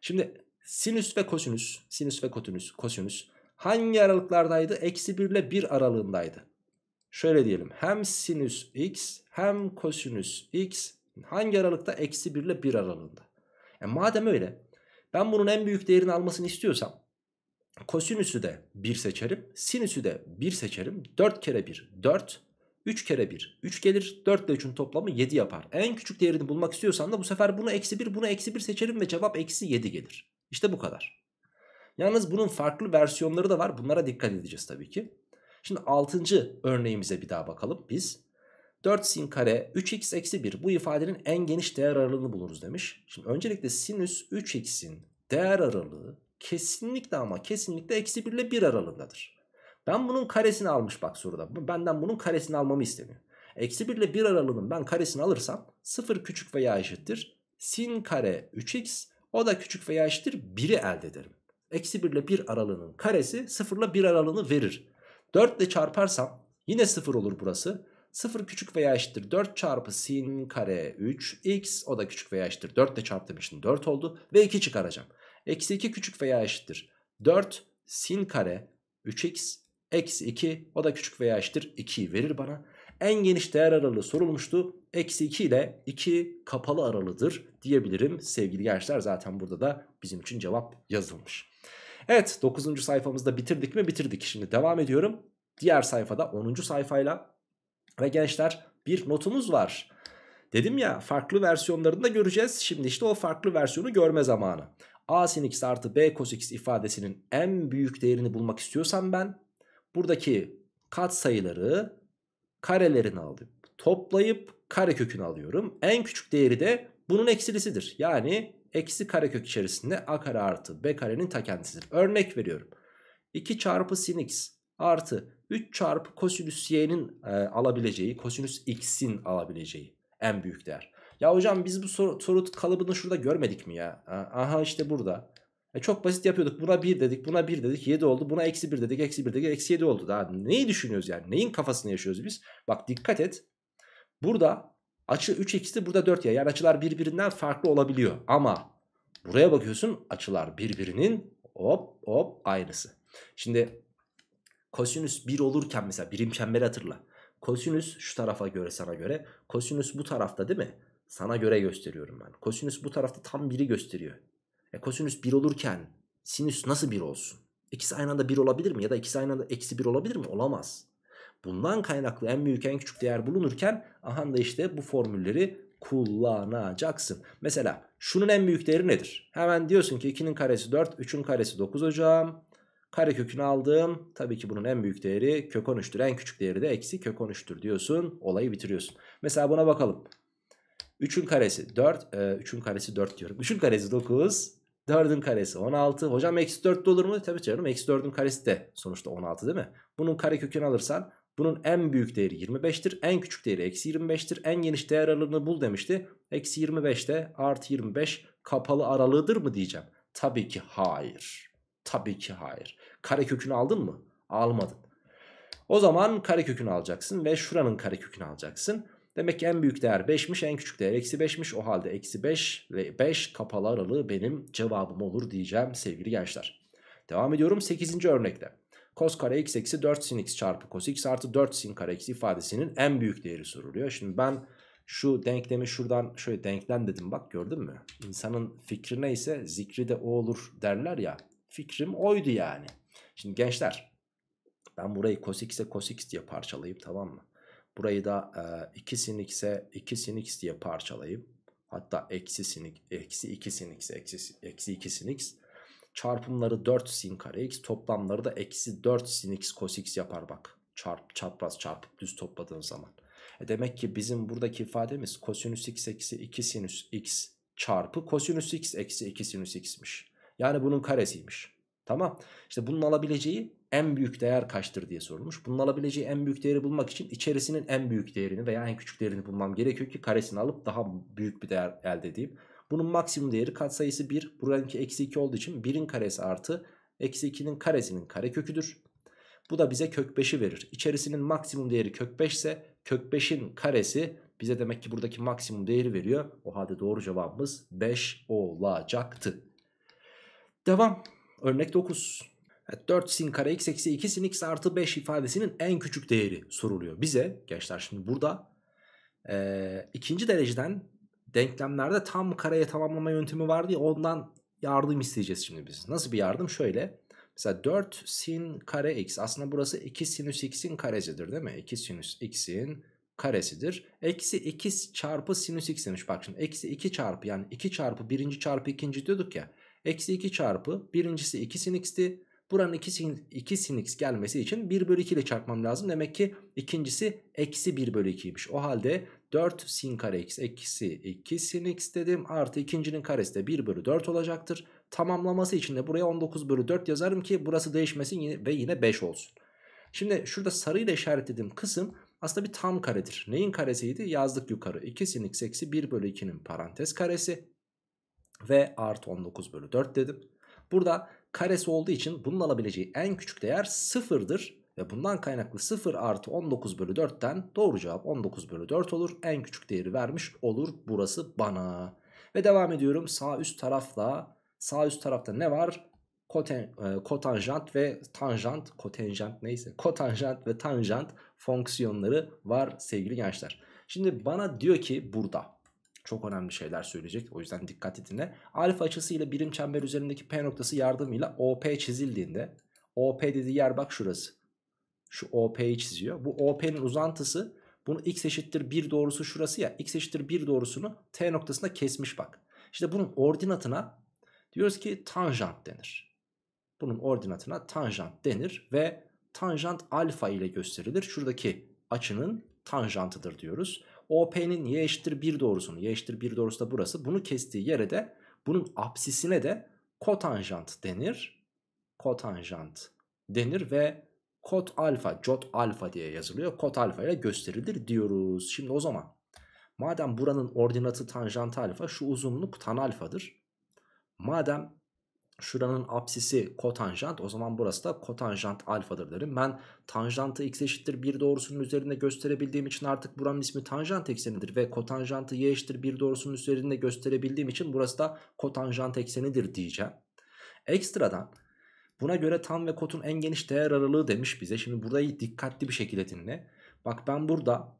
Şimdi sinüs ve kosinüs, sinüs ve kotinüs, kosinüs Hangi aralıklardaydı? Eksi 1 ile 1 aralığındaydı. Şöyle diyelim hem sinüs x hem kosinüs x hangi aralıkta? Eksi 1 ile 1 aralığında. E madem öyle ben bunun en büyük değerini almasını istiyorsam kosinüsü de 1 seçerim. Sinüsü de 1 seçerim. 4 kere 1 4. 3 kere 1 3 gelir 4 ile 3'ün toplamı 7 yapar. En küçük değerini bulmak istiyorsan da bu sefer bunu eksi 1 bunu eksi 1 seçerim ve cevap eksi 7 gelir. İşte bu kadar. Yalnız bunun farklı versiyonları da var. Bunlara dikkat edeceğiz tabii ki. Şimdi 6. örneğimize bir daha bakalım biz. 4 sin kare 3x eksi 1 bu ifadenin en geniş değer aralığını buluruz demiş. Şimdi öncelikle sinüs 3x'in değer aralığı kesinlikle ama kesinlikle eksi 1 ile 1 aralığındadır. Ben bunun karesini almış bak soruda. Benden bunun karesini almamı istemiyor. Eksi 1 ile 1 aralığının ben karesini alırsam 0 küçük veya eşittir. Sin kare 3x o da küçük veya eşittir 1'i elde ederim. Eksi 1 ile 1 aralığının karesi 0 ile 1 aralığını verir. 4 ile çarparsam yine 0 olur burası. 0 küçük veya eşittir 4 çarpı sin kare 3 x o da küçük veya eşittir 4 ile çarptığım için 4 oldu ve 2 çıkaracağım. Eksi 2 küçük veya eşittir 4 sin kare 3x eksi 2 o da küçük veya eşittir 2'yi verir bana. En geniş değer aralığı sorulmuştu. Eksi 2 ile 2 kapalı aralıdır diyebilirim sevgili gençler. Zaten burada da bizim için cevap yazılmış. Evet 9. sayfamızda bitirdik mi bitirdik. Şimdi devam ediyorum. Diğer sayfada 10. sayfayla. Ve gençler bir notumuz var. Dedim ya farklı versiyonlarını da göreceğiz. Şimdi işte o farklı versiyonu görme zamanı. A sin x artı b cos x ifadesinin en büyük değerini bulmak istiyorsam ben buradaki kat sayıları karelerini alıp toplayıp kare kökünü alıyorum. En küçük değeri de bunun eksilisidir. Yani Eksi karekök içerisinde a kare artı b karenin ta kendisidir. Örnek veriyorum. 2 çarpı sin x artı 3 çarpı kosinüs y'nin e, alabileceği kosinüs x'in alabileceği en büyük değer. Ya hocam biz bu soru, soru kalıbını şurada görmedik mi ya? Aha işte burada. E çok basit yapıyorduk. Buna 1 dedik, buna 1 dedik, 7 oldu. Buna eksi 1 dedik, eksi 1 dedik, eksi 7 oldu. Daha neyi düşünüyoruz yani? Neyin kafasını yaşıyoruz biz? Bak dikkat et. Burada Açı 3x'ti burada 4 ya Yani açılar birbirinden farklı olabiliyor. Ama buraya bakıyorsun açılar birbirinin hop hop aynısı. Şimdi kosinüs 1 olurken mesela birim kemberi hatırla. Kosinüs şu tarafa göre sana göre. Kosinüs bu tarafta değil mi? Sana göre gösteriyorum ben. Kosinüs bu tarafta tam 1'i gösteriyor. E kosinüs 1 olurken sinüs nasıl 1 olsun? İkisi aynı anda 1 olabilir mi? Ya da ikisi aynı anda eksi 1 olabilir mi? Olamaz. Bundan kaynaklı en büyük en küçük değer bulunurken aha da işte bu formülleri kullanacaksın. Mesela şunun en büyük değeri nedir? Hemen diyorsun ki 2'nin karesi 4, 3'ün karesi 9 hocam. Kare kökünü aldım. Tabii ki bunun en büyük değeri kök 13'tür. En küçük değeri de eksi kök 13'tür diyorsun. Olayı bitiriyorsun. Mesela buna bakalım. 3'ün karesi 4. 3'ün e, karesi 4 diyorum. 3'ün karesi 9. 4'ün karesi 16. Hocam eksi 4 de olur mu? Tabii canım eksi 4'ün karesi de sonuçta 16 değil mi? Bunun kare kökünü alırsan bunun en büyük değeri 25'tir. En küçük değeri eksi 25'tir. En geniş değer aralığını bul demişti. Eksi 25'te artı 25 kapalı aralığıdır mı diyeceğim. Tabii ki hayır. Tabii ki hayır. Karekökünü aldın mı? Almadın. O zaman karekökünü alacaksın ve şuranın karekökünü alacaksın. Demek ki en büyük değer 5'miş en küçük değer eksi 5'miş. O halde eksi 5 ve 5 kapalı aralığı benim cevabım olur diyeceğim sevgili gençler. Devam ediyorum 8. örnekte cos kare x eksi 4 sin x çarpı cos x artı 4 sin kare x ifadesinin en büyük değeri soruluyor. Şimdi ben şu denklemi şuradan şöyle denklem dedim bak gördün mü? İnsanın fikri neyse zikri de o olur derler ya. Fikrim oydu yani. Şimdi gençler ben burayı cos x'e cos x diye parçalayıp tamam mı? Burayı da e, 2 sin x'e 2 sin x diye parçalayıp hatta eksi sin x, eksi 2 sin x eksi, eksi 2 sin x Çarpımları 4 sin kare x toplamları da eksi 4 sin x cos x yapar bak. Çarp, çapraz çarpıp düz topladığın zaman. E demek ki bizim buradaki ifademiz kosinüs x eksi 2 sinüs x çarpı kosinüs x eksi 2 sinüs x'miş. Yani bunun karesiymiş. Tamam. İşte bunun alabileceği en büyük değer kaçtır diye sorulmuş. Bunun alabileceği en büyük değeri bulmak için içerisinin en büyük değerini veya en küçük değerini bulmam gerekiyor ki karesini alıp daha büyük bir değer elde edeyim. Bunun maksimum değeri katsayısı 1. Buradaki eksi 2 olduğu için 1'in karesi artı eksi 2'nin karesinin kareköküdür. Bu da bize kök 5'i verir. İçerisinin maksimum değeri kök 5 ise kök 5'in karesi bize demek ki buradaki maksimum değeri veriyor. O halde doğru cevabımız 5 olacaktı. Devam. Örnek 9. 4 sin kare x eksi 2 sin x artı 5 ifadesinin en küçük değeri soruluyor bize. Gençler şimdi burada e, ikinci dereceden denklemlerde tam kareye tamamlama yöntemi vardı ya ondan yardım isteyeceğiz şimdi biz. Nasıl bir yardım? Şöyle. Mesela 4 sin kare x. Aslında burası 2 sinüs x'in karesidir değil mi? 2 sinüs x'in karesidir. Eksi 2 çarpı sinüs x demiş. Bak şimdi eksi 2 çarpı yani 2 çarpı birinci çarpı ikinci diyorduk ya. Eksi 2 çarpı birincisi 2 sin x'ti. Buranın 2 sin, 2 sin x gelmesi için 1 bölü 2 ile çarpmam lazım. Demek ki ikincisi eksi 1 bölü 2'ymiş. O halde 4 sin kare x eksi 2 sin x dedim. Artı ikincinin karesi de 1 bölü 4 olacaktır. Tamamlaması için de buraya 19 bölü 4 yazarım ki burası değişmesin ve yine 5 olsun. Şimdi şurada sarıyla işaretlediğim kısım aslında bir tam karedir. Neyin karesiydi? Yazdık yukarı. 2 sin x eksi 1 bölü 2'nin parantez karesi ve artı 19 bölü 4 dedim. Burada karesi olduğu için bunun alabileceği en küçük değer sıfırdır. Ve bundan kaynaklı 0 artı 19 bölü 4'ten doğru cevap 19 bölü 4 olur. En küçük değeri vermiş olur burası bana. Ve devam ediyorum sağ üst tarafla. Sağ üst tarafta ne var? Koten, e, kotanjant ve tanjant, kotenjant neyse, kotanjant ve tanjant fonksiyonları var sevgili gençler. Şimdi bana diyor ki burada çok önemli şeyler söyleyecek. O yüzden dikkat edinle Alfa açısıyla birim çember üzerindeki P noktası yardımıyla OP çizildiğinde OP dediği yer bak şurası. Şu OP'yi çiziyor. Bu OP'nin uzantısı bunu x eşittir 1 doğrusu şurası ya. x eşittir 1 doğrusunu t noktasında kesmiş bak. İşte bunun ordinatına diyoruz ki tanjant denir. Bunun ordinatına tanjant denir ve tanjant alfa ile gösterilir. Şuradaki açının tanjantıdır diyoruz. OP'nin y eşittir 1 doğrusunu, y eşittir 1 doğrusu da burası. Bunu kestiği yere de bunun apsisine de kotanjant denir. Kotanjant denir ve Kot alfa, jot alfa diye yazılıyor. Kot alfa ile gösterilir diyoruz. Şimdi o zaman madem buranın ordinatı tanjant alfa şu uzunluk tan alfadır. Madem şuranın apsisi kotanjant o zaman burası da kotanjant alfadır derim. Ben tanjantı x eşittir 1 doğrusunun üzerinde gösterebildiğim için artık buranın ismi tanjant eksenidir. Ve kotanjantı y eşittir 1 doğrusunun üzerinde gösterebildiğim için burası da kotanjant eksenidir diyeceğim. Ekstradan Buna göre tam ve kotun en geniş değer aralığı demiş bize. Şimdi burayı dikkatli bir şekilde dinle. Bak ben burada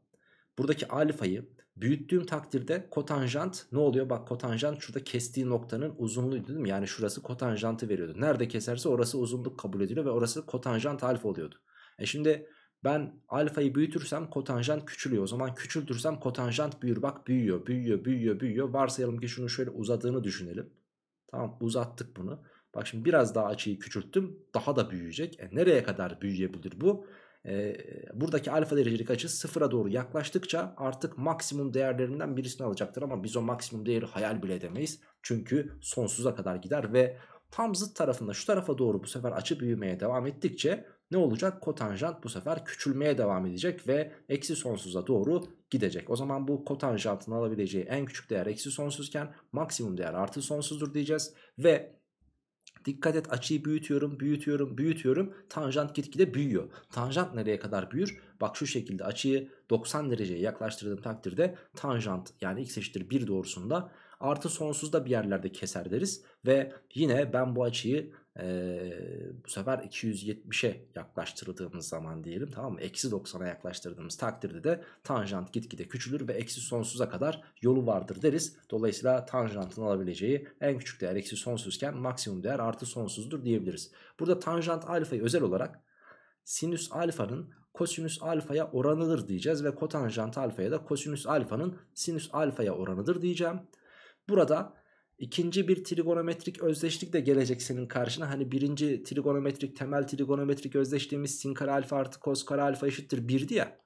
buradaki alfayı büyüttüğüm takdirde kotanjant ne oluyor? Bak kotanjant şurada kestiği noktanın uzunluğuydu değil mi? Yani şurası kotanjantı veriyordu. Nerede keserse orası uzunluk kabul ediliyor ve orası kotanjant alfa oluyordu. E şimdi ben alfayı büyütürsem kotanjant küçülüyor. O zaman küçültürsem kotanjant büyür. Bak büyüyor, büyüyor, büyüyor, büyüyor. Varsayalım ki şunu şöyle uzadığını düşünelim. Tamam uzattık bunu. Bak şimdi biraz daha açıyı küçülttüm. Daha da büyüyecek. E, nereye kadar büyüyebilir bu? E, buradaki alfa derecelik açı sıfıra doğru yaklaştıkça artık maksimum değerlerinden birisini alacaktır. Ama biz o maksimum değeri hayal bile edemeyiz. Çünkü sonsuza kadar gider ve tam zıt tarafında şu tarafa doğru bu sefer açı büyümeye devam ettikçe ne olacak? Kotanjant bu sefer küçülmeye devam edecek ve eksi sonsuza doğru gidecek. O zaman bu kotanjantın alabileceği en küçük değer eksi sonsuzken maksimum değer artı sonsuzdur diyeceğiz. Ve Dikkat et açıyı büyütüyorum, büyütüyorum, büyütüyorum. Tanjant gitgide büyüyor. Tanjant nereye kadar büyür? Bak şu şekilde açıyı 90 dereceye yaklaştırdığım takdirde tanjant yani x eşittir 1 doğrusunda artı sonsuzda bir yerlerde keser deriz. Ve yine ben bu açıyı ee, bu sefer 270'e yaklaştırdığımız zaman diyelim tamam mı? Eksi 90'a yaklaştırdığımız takdirde de tanjant gitgide küçülür ve eksi sonsuza kadar yolu vardır deriz. Dolayısıyla tanjantın alabileceği en küçük değer eksi sonsuzken maksimum değer artı sonsuzdur diyebiliriz. Burada tanjant alfayı özel olarak sinüs alfanın kosinüs alfaya oranıdır diyeceğiz ve kotanjant alfaya da kosinüs alfanın sinüs alfaya oranıdır diyeceğim. Burada İkinci bir trigonometrik özdeşlik de gelecek senin karşına. Hani birinci trigonometrik temel trigonometrik özdeşliğimiz sin kare alfa artı kos kare alfa eşittir 1'di ya.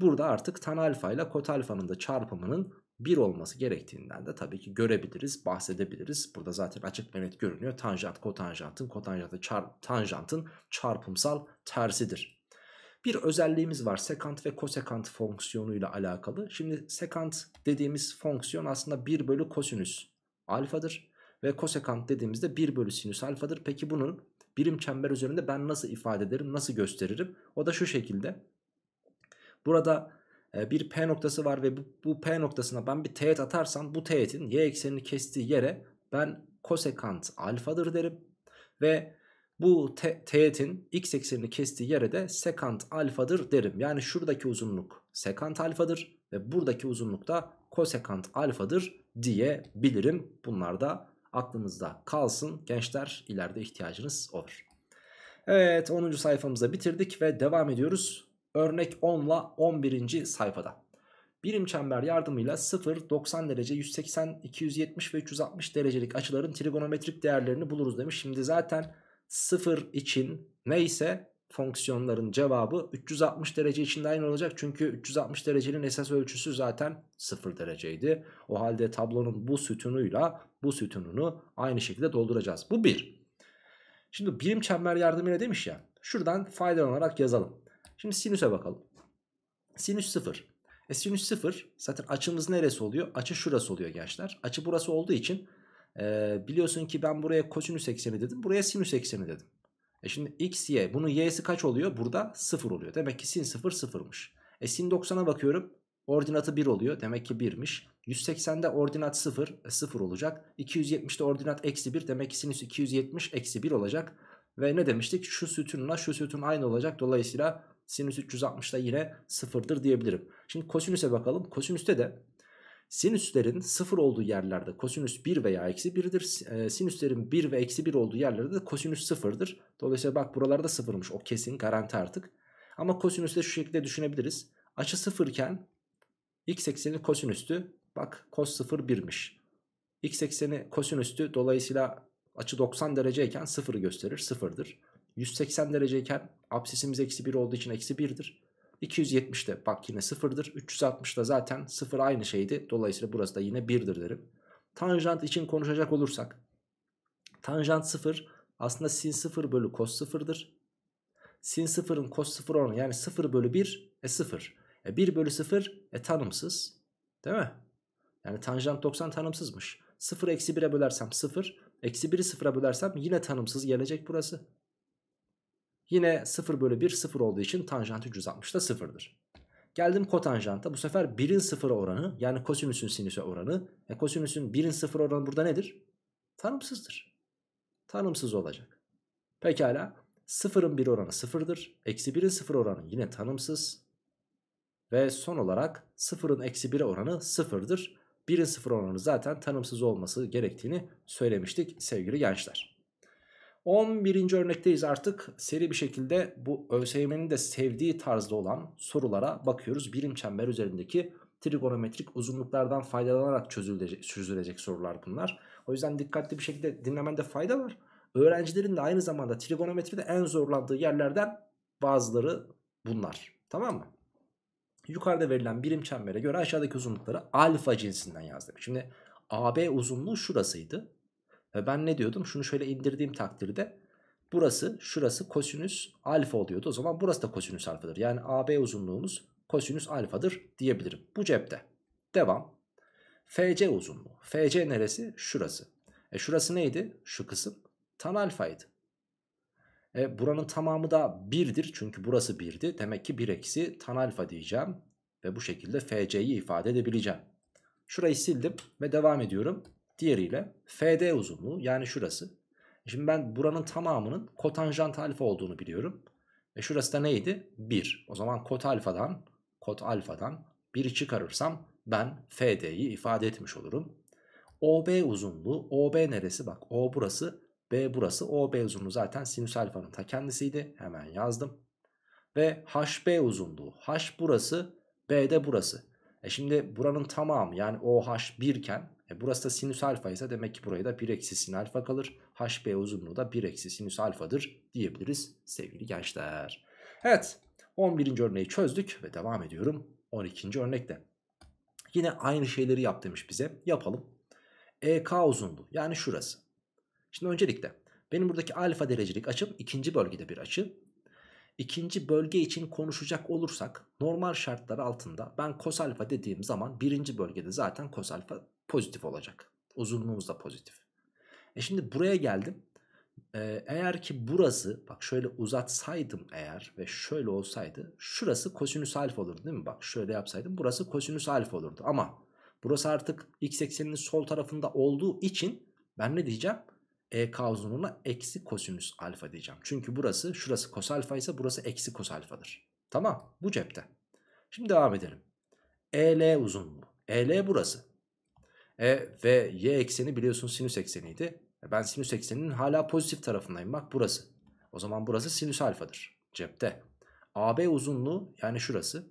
Burada artık tan alfa ile kot alfanın da çarpımının 1 olması gerektiğinden de tabii ki görebiliriz, bahsedebiliriz. Burada zaten açık ve net görünüyor. Tanjant kotanjantın, kotanjantı çarp, tanjantın çarpımsal tersidir. Bir özelliğimiz var sekant ve kosekant fonksiyonuyla alakalı. Şimdi sekant dediğimiz fonksiyon aslında 1 bölü kosinüs alfadır. Ve kosekant dediğimizde 1 bölü sinüs alfadır. Peki bunun birim çember üzerinde ben nasıl ifade ederim, nasıl gösteririm? O da şu şekilde. Burada e, bir P noktası var ve bu, bu P noktasına ben bir teğet atarsam bu teğetin y eksenini kestiği yere ben kosekant alfadır derim. Ve bu te teğetin x eksenini kestiği yere de sekant alfadır derim. Yani şuradaki uzunluk sekant alfadır ve buradaki uzunluk da kosekant alfadır diyebilirim. Bunlar da aklınızda kalsın gençler ileride ihtiyacınız olur. Evet 10. sayfamıza bitirdik ve devam ediyoruz. Örnek 10 ile 11. sayfada. Birim çember yardımıyla 0, 90 derece, 180, 270 ve 360 derecelik açıların trigonometrik değerlerini buluruz demiş. Şimdi zaten 0 için neyse fonksiyonların cevabı 360 derece içinde aynı olacak. Çünkü 360 derecenin esas ölçüsü zaten 0 dereceydi. O halde tablonun bu sütunuyla bu sütununu aynı şekilde dolduracağız. Bu 1. Şimdi birim çember yardımıyla demiş ya. Şuradan faydalanarak yazalım. Şimdi sinüse bakalım. Sinüs 0. E sinüs 0 zaten açımız neresi oluyor? Açı şurası oluyor gençler. Açı burası olduğu için e, biliyorsun ki ben buraya kosinüs ekseni dedim. Buraya sinüs ekseni dedim. E şimdi x, y bunun y'si kaç oluyor? Burada 0 oluyor. Demek ki sin 0 0'mış. E sin 90'a bakıyorum. Ordinatı 1 oluyor. Demek ki 1'miş. 180'de ordinat 0. E 0 olacak. 270'de ordinat eksi 1. Demek ki sinüs 270 eksi 1 olacak. Ve ne demiştik? Şu sütunla şu sütun aynı olacak. Dolayısıyla sinüs 360'da yine 0'dır diyebilirim. Şimdi kosinüse bakalım. Kosinüste de Sinüslerin 0 olduğu yerlerde kosinüs 1 veya eksi 1'dir. E, sinüslerin 1 ve eksi 1 olduğu yerlerde de kosinüs 0'dır. Dolayısıyla bak buralarda 0'mış o kesin garanti artık. Ama kosinüsü de şu şekilde düşünebiliriz. Açı 0 iken x ekseni kosinüstü bak kos 0 1'miş. x ekseni kosinüstü dolayısıyla açı 90 dereceyken 0'ı gösterir 0'dır. 180 dereceyken absisimiz eksi 1 olduğu için eksi 1'dir. 270 de bak yine sıfırdır, 360 da zaten sıfır aynı şeydi. Dolayısıyla burası da yine birdir derim. Tanjant için konuşacak olursak. Tanjant sıfır, aslında sin sıfır bölü kos sıfırdır. Sin sıfırın kos sıfır oranı yani sıfır bölü bir e sıfır, E bir bölü sıfır e tanımsız. Değil mi? Yani tanjant 90 tanımsızmış. Sıfır eksi bir'e bölersem sıfır, Eksi biri sıfır'a bölersem yine tanımsız gelecek burası. Yine 0 bölü 1 0 olduğu için tanjant 360 da 0'dır. Geldim kotanjanta. Bu sefer 1'in 0 oranı yani kosinüsün sinüse oranı. E kosinüsün 1'in 0 oranı burada nedir? Tanımsızdır. Tanımsız olacak. Pekala 0'ın 1 oranı 0'dır. Eksi 1'in 0 oranı yine tanımsız. Ve son olarak 0'ın eksi 1 oranı 0'dır. 1'in 0 oranı zaten tanımsız olması gerektiğini söylemiştik sevgili gençler. 11. örnekteyiz artık seri bir şekilde bu ÖSYM'nin de sevdiği tarzda olan sorulara bakıyoruz. Birim çember üzerindeki trigonometrik uzunluklardan faydalanarak çözülecek, sorular bunlar. O yüzden dikkatli bir şekilde dinlemende fayda var. Öğrencilerin de aynı zamanda trigonometride en zorlandığı yerlerden bazıları bunlar. Tamam mı? Yukarıda verilen birim çembere göre aşağıdaki uzunlukları alfa cinsinden yaz Şimdi AB uzunluğu şurasıydı. Ve ben ne diyordum? Şunu şöyle indirdiğim takdirde burası, şurası kosinüs alfa oluyordu. O zaman burası da kosinüs alfadır. Yani AB uzunluğumuz kosinüs alfadır diyebilirim. Bu cepte. Devam. FC uzunluğu. FC neresi? Şurası. E şurası neydi? Şu kısım. Tan alfaydı. E buranın tamamı da 1'dir. Çünkü burası 1'di. Demek ki 1 eksi tan alfa diyeceğim. Ve bu şekilde FC'yi ifade edebileceğim. Şurayı sildim ve devam ediyorum. Diğeriyle FD uzunluğu yani şurası. Şimdi ben buranın tamamının kotanjant alfa olduğunu biliyorum. E şurası da neydi? 1. O zaman kot alfadan kot alfadan 1'i çıkarırsam ben FD'yi ifade etmiş olurum. OB uzunluğu OB neresi? Bak O burası B burası OB uzunluğu zaten sinüs alfanın ta kendisiydi. Hemen yazdım. Ve HB uzunluğu. H burası B de burası. E şimdi buranın tamamı yani OH 1 iken e burası da sinüs alfa ise demek ki burayı da 1 eksi sin alfa kalır. HB uzunluğu da 1 eksi sinüs alfadır diyebiliriz sevgili gençler. Evet 11. örneği çözdük ve devam ediyorum 12. örnekte. Yine aynı şeyleri yap demiş bize. Yapalım. EK uzunluğu yani şurası. Şimdi öncelikle benim buradaki alfa derecelik açım ikinci bölgede bir açı. İkinci bölge için konuşacak olursak normal şartlar altında ben kos alfa dediğim zaman birinci bölgede zaten kos alfa pozitif olacak. Uzunluğumuz da pozitif. E şimdi buraya geldim. Ee, eğer ki burası bak şöyle uzatsaydım eğer ve şöyle olsaydı şurası kosinüs alfa olurdu değil mi? Bak şöyle yapsaydım burası kosinüs alfa olurdu ama burası artık x ekseninin sol tarafında olduğu için ben ne diyeceğim? EK uzunluğuna eksi kosinüs alfa diyeceğim. Çünkü burası şurası kos alfa ise burası eksi kos alfadır. Tamam bu cepte. Şimdi devam edelim. EL uzunluğu. EL burası. E ve y ekseni biliyorsun sinüs ekseniydi. E ben sinüs ekseninin hala pozitif tarafındayım. Bak burası. O zaman burası sinüs alfadır. Cepte. AB uzunluğu yani şurası.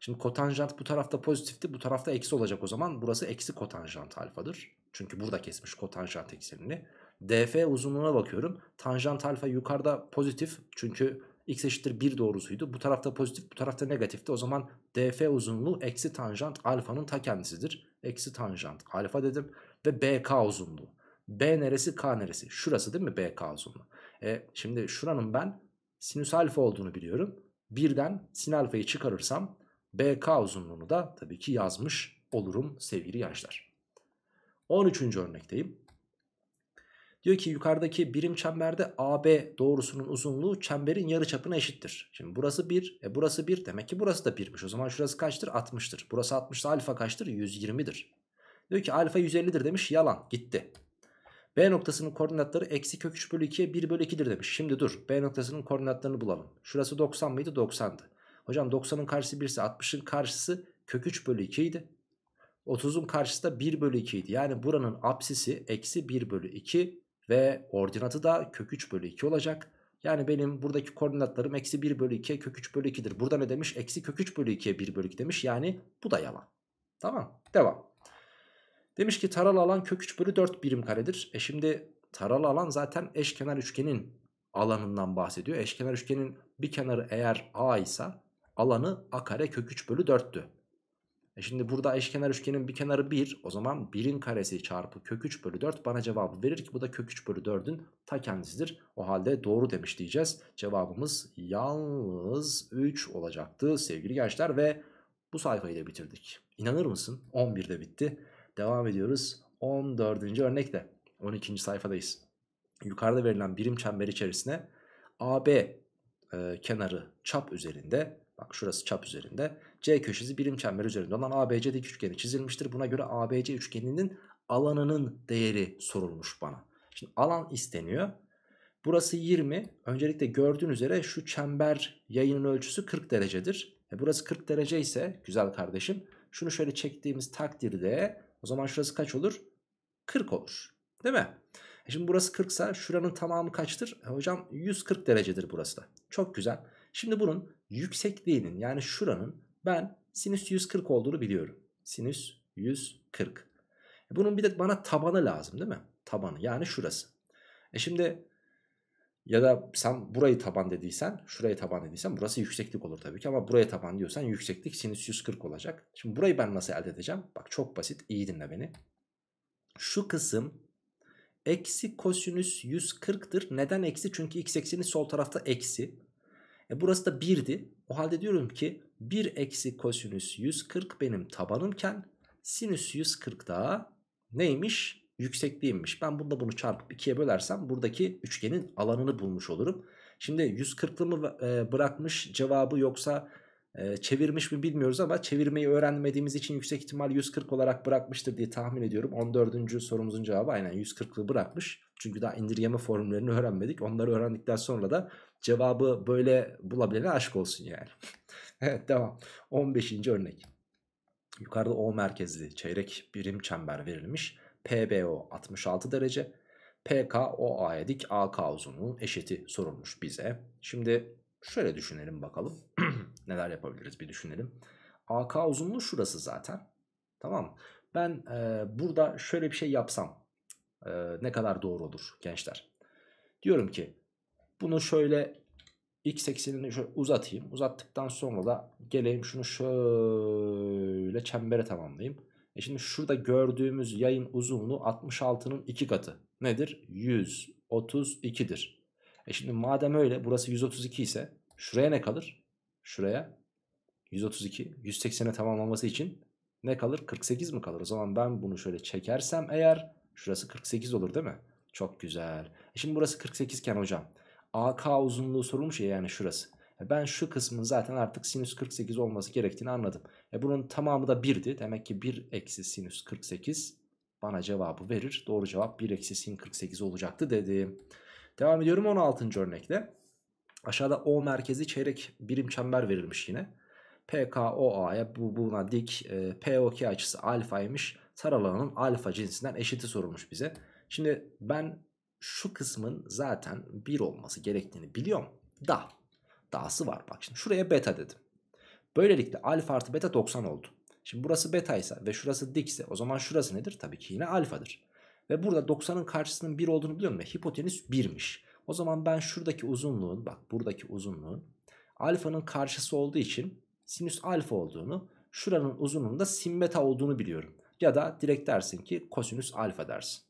Şimdi kotanjant bu tarafta pozitifti. Bu tarafta eksi olacak o zaman. Burası eksi kotanjant alfadır. Çünkü burada kesmiş kotanjant eksenini. DF uzunluğuna bakıyorum. Tanjant alfa yukarıda pozitif. Çünkü x eşittir 1 doğrusuydu. Bu tarafta pozitif bu tarafta negatifti. O zaman df uzunluğu eksi tanjant alfanın ta kendisidir eksi tanjant alfa dedim. Ve BK uzunluğu. B neresi K neresi? Şurası değil mi BK uzunluğu? E, şimdi şuranın ben sinüs alfa olduğunu biliyorum. Birden sin alfayı çıkarırsam BK uzunluğunu da tabii ki yazmış olurum sevgili gençler. 13. örnekteyim. Diyor ki yukarıdaki birim çemberde AB doğrusunun uzunluğu çemberin yarı çapına eşittir. Şimdi burası 1, e burası 1 demek ki burası da 1'miş. O zaman şurası kaçtır? 60'tır. Burası 60'da alfa kaçtır? 120'dir. Diyor ki alfa 150'dir demiş yalan gitti. B noktasının koordinatları eksi kök 3 bölü 2'ye 1 bölü 2'dir demiş. Şimdi dur B noktasının koordinatlarını bulalım. Şurası 90 mıydı? 90'dı. Hocam 90'ın karşısı 1 ise 60'ın karşısı kök 3 bölü 2 30'un karşısı da 1 bölü 2 Yani buranın apsisi eksi 1 bölü 2 ve ordinatı da kök 3 bölü 2 olacak. Yani benim buradaki koordinatlarım eksi 1 bölü 2'ye kök 3 bölü 2'dir. Burada ne demiş? Eksi kök 3 bölü 2'ye 1 bölü 2 demiş. Yani bu da yalan. Tamam. Devam. Demiş ki taralı alan kök 3 bölü 4 birim karedir. E şimdi taralı alan zaten eşkenar üçgenin alanından bahsediyor. Eşkenar üçgenin bir kenarı eğer a ise alanı a kare kök 3 bölü 4'tü. E şimdi burada eşkenar üçgenin bir kenarı 1. O zaman 1'in karesi çarpı kök 3 bölü 4 bana cevabı verir ki bu da kök 3 bölü 4'ün ta kendisidir. O halde doğru demiş diyeceğiz. Cevabımız yalnız 3 olacaktı sevgili gençler ve bu sayfayı da bitirdik. İnanır mısın? 11'de bitti. Devam ediyoruz 14. örnekte. 12. sayfadayız. Yukarıda verilen birim çember içerisine AB e, kenarı çap üzerinde bak şurası çap üzerinde C köşesi birim çember üzerinde olan ABC üçgeni çizilmiştir. Buna göre ABC üçgeninin alanının değeri sorulmuş bana. Şimdi alan isteniyor. Burası 20. Öncelikle gördüğün üzere şu çember yayının ölçüsü 40 derecedir. E burası 40 derece ise güzel kardeşim şunu şöyle çektiğimiz takdirde o zaman şurası kaç olur? 40 olur. Değil mi? E şimdi burası 40 ise şuranın tamamı kaçtır? E hocam 140 derecedir burası da. Çok güzel. Şimdi bunun yüksekliğinin yani şuranın ben sinüs 140 olduğunu biliyorum. Sinüs 140. E, bunun bir de bana tabanı lazım değil mi? Tabanı yani şurası. E şimdi ya da sen burayı taban dediysen, şurayı taban dediysen burası yükseklik olur tabii ki. Ama buraya taban diyorsan yükseklik sinüs 140 olacak. Şimdi burayı ben nasıl elde edeceğim? Bak çok basit iyi dinle beni. Şu kısım eksi kosinüs 140'tır. Neden eksi? Çünkü x eksinin sol tarafta eksi. E burası da 1'di. O halde diyorum ki 1 eksi kosinüs 140 benim tabanımken sinüs 140 da neymiş? Yüksekliğimmiş. Ben bunda bunu çarpıp 2'ye bölersem buradaki üçgenin alanını bulmuş olurum. Şimdi 140'lı mı e, bırakmış cevabı yoksa e, çevirmiş mi bilmiyoruz ama çevirmeyi öğrenmediğimiz için yüksek ihtimal 140 olarak bırakmıştır diye tahmin ediyorum. 14. sorumuzun cevabı aynen 140'lı bırakmış. Çünkü daha indirgeme formüllerini öğrenmedik. Onları öğrendikten sonra da cevabı böyle bulabilene aşk olsun yani. evet devam. 15. örnek. Yukarıda O merkezli çeyrek birim çember verilmiş. PBO 66 derece. PK OA'ya dik AK uzunluğunun eşiti sorulmuş bize. Şimdi şöyle düşünelim bakalım. Neler yapabiliriz bir düşünelim. AK uzunluğu şurası zaten. Tamam Ben e, burada şöyle bir şey yapsam e, ne kadar doğru olur gençler. Diyorum ki bunu şöyle X eksenini şöyle uzatayım. Uzattıktan sonra da geleyim şunu şöyle çembere tamamlayayım. E şimdi şurada gördüğümüz yayın uzunluğu 66'nın 2 katı. Nedir? 132'dir. E şimdi madem öyle burası 132 ise şuraya ne kalır? Şuraya 132. 180'e tamamlanması için ne kalır? 48 mi kalır? O zaman ben bunu şöyle çekersem eğer şurası 48 olur değil mi? Çok güzel. E şimdi burası 48 iken hocam AK uzunluğu sorulmuş ya yani şurası. E, ben şu kısmın zaten artık sinüs 48 olması gerektiğini anladım. E bunun tamamı da 1'di. Demek ki 1 eksi sinüs 48 bana cevabı verir. Doğru cevap 1 eksi sin 48 olacaktı dedim. Devam ediyorum 16. örnekle. Aşağıda O merkezi çeyrek birim çember verilmiş yine. PKOA'ya bu buna dik e, POK açısı alfaymış. Sarı alfa cinsinden eşiti sorulmuş bize. Şimdi ben şu kısmın zaten 1 olması gerektiğini biliyorum. Da. Da'sı var. Bak şimdi şuraya beta dedim. Böylelikle alfa artı beta 90 oldu. Şimdi burası beta ise ve şurası dikse o zaman şurası nedir? Tabii ki yine alfadır. Ve burada 90'ın karşısının 1 olduğunu biliyorum ve hipotenüs 1'miş. O zaman ben şuradaki uzunluğun bak buradaki uzunluğun alfanın karşısı olduğu için sinüs alfa olduğunu şuranın uzunluğunda sin beta olduğunu biliyorum. Ya da direkt dersin ki kosinüs alfa dersin.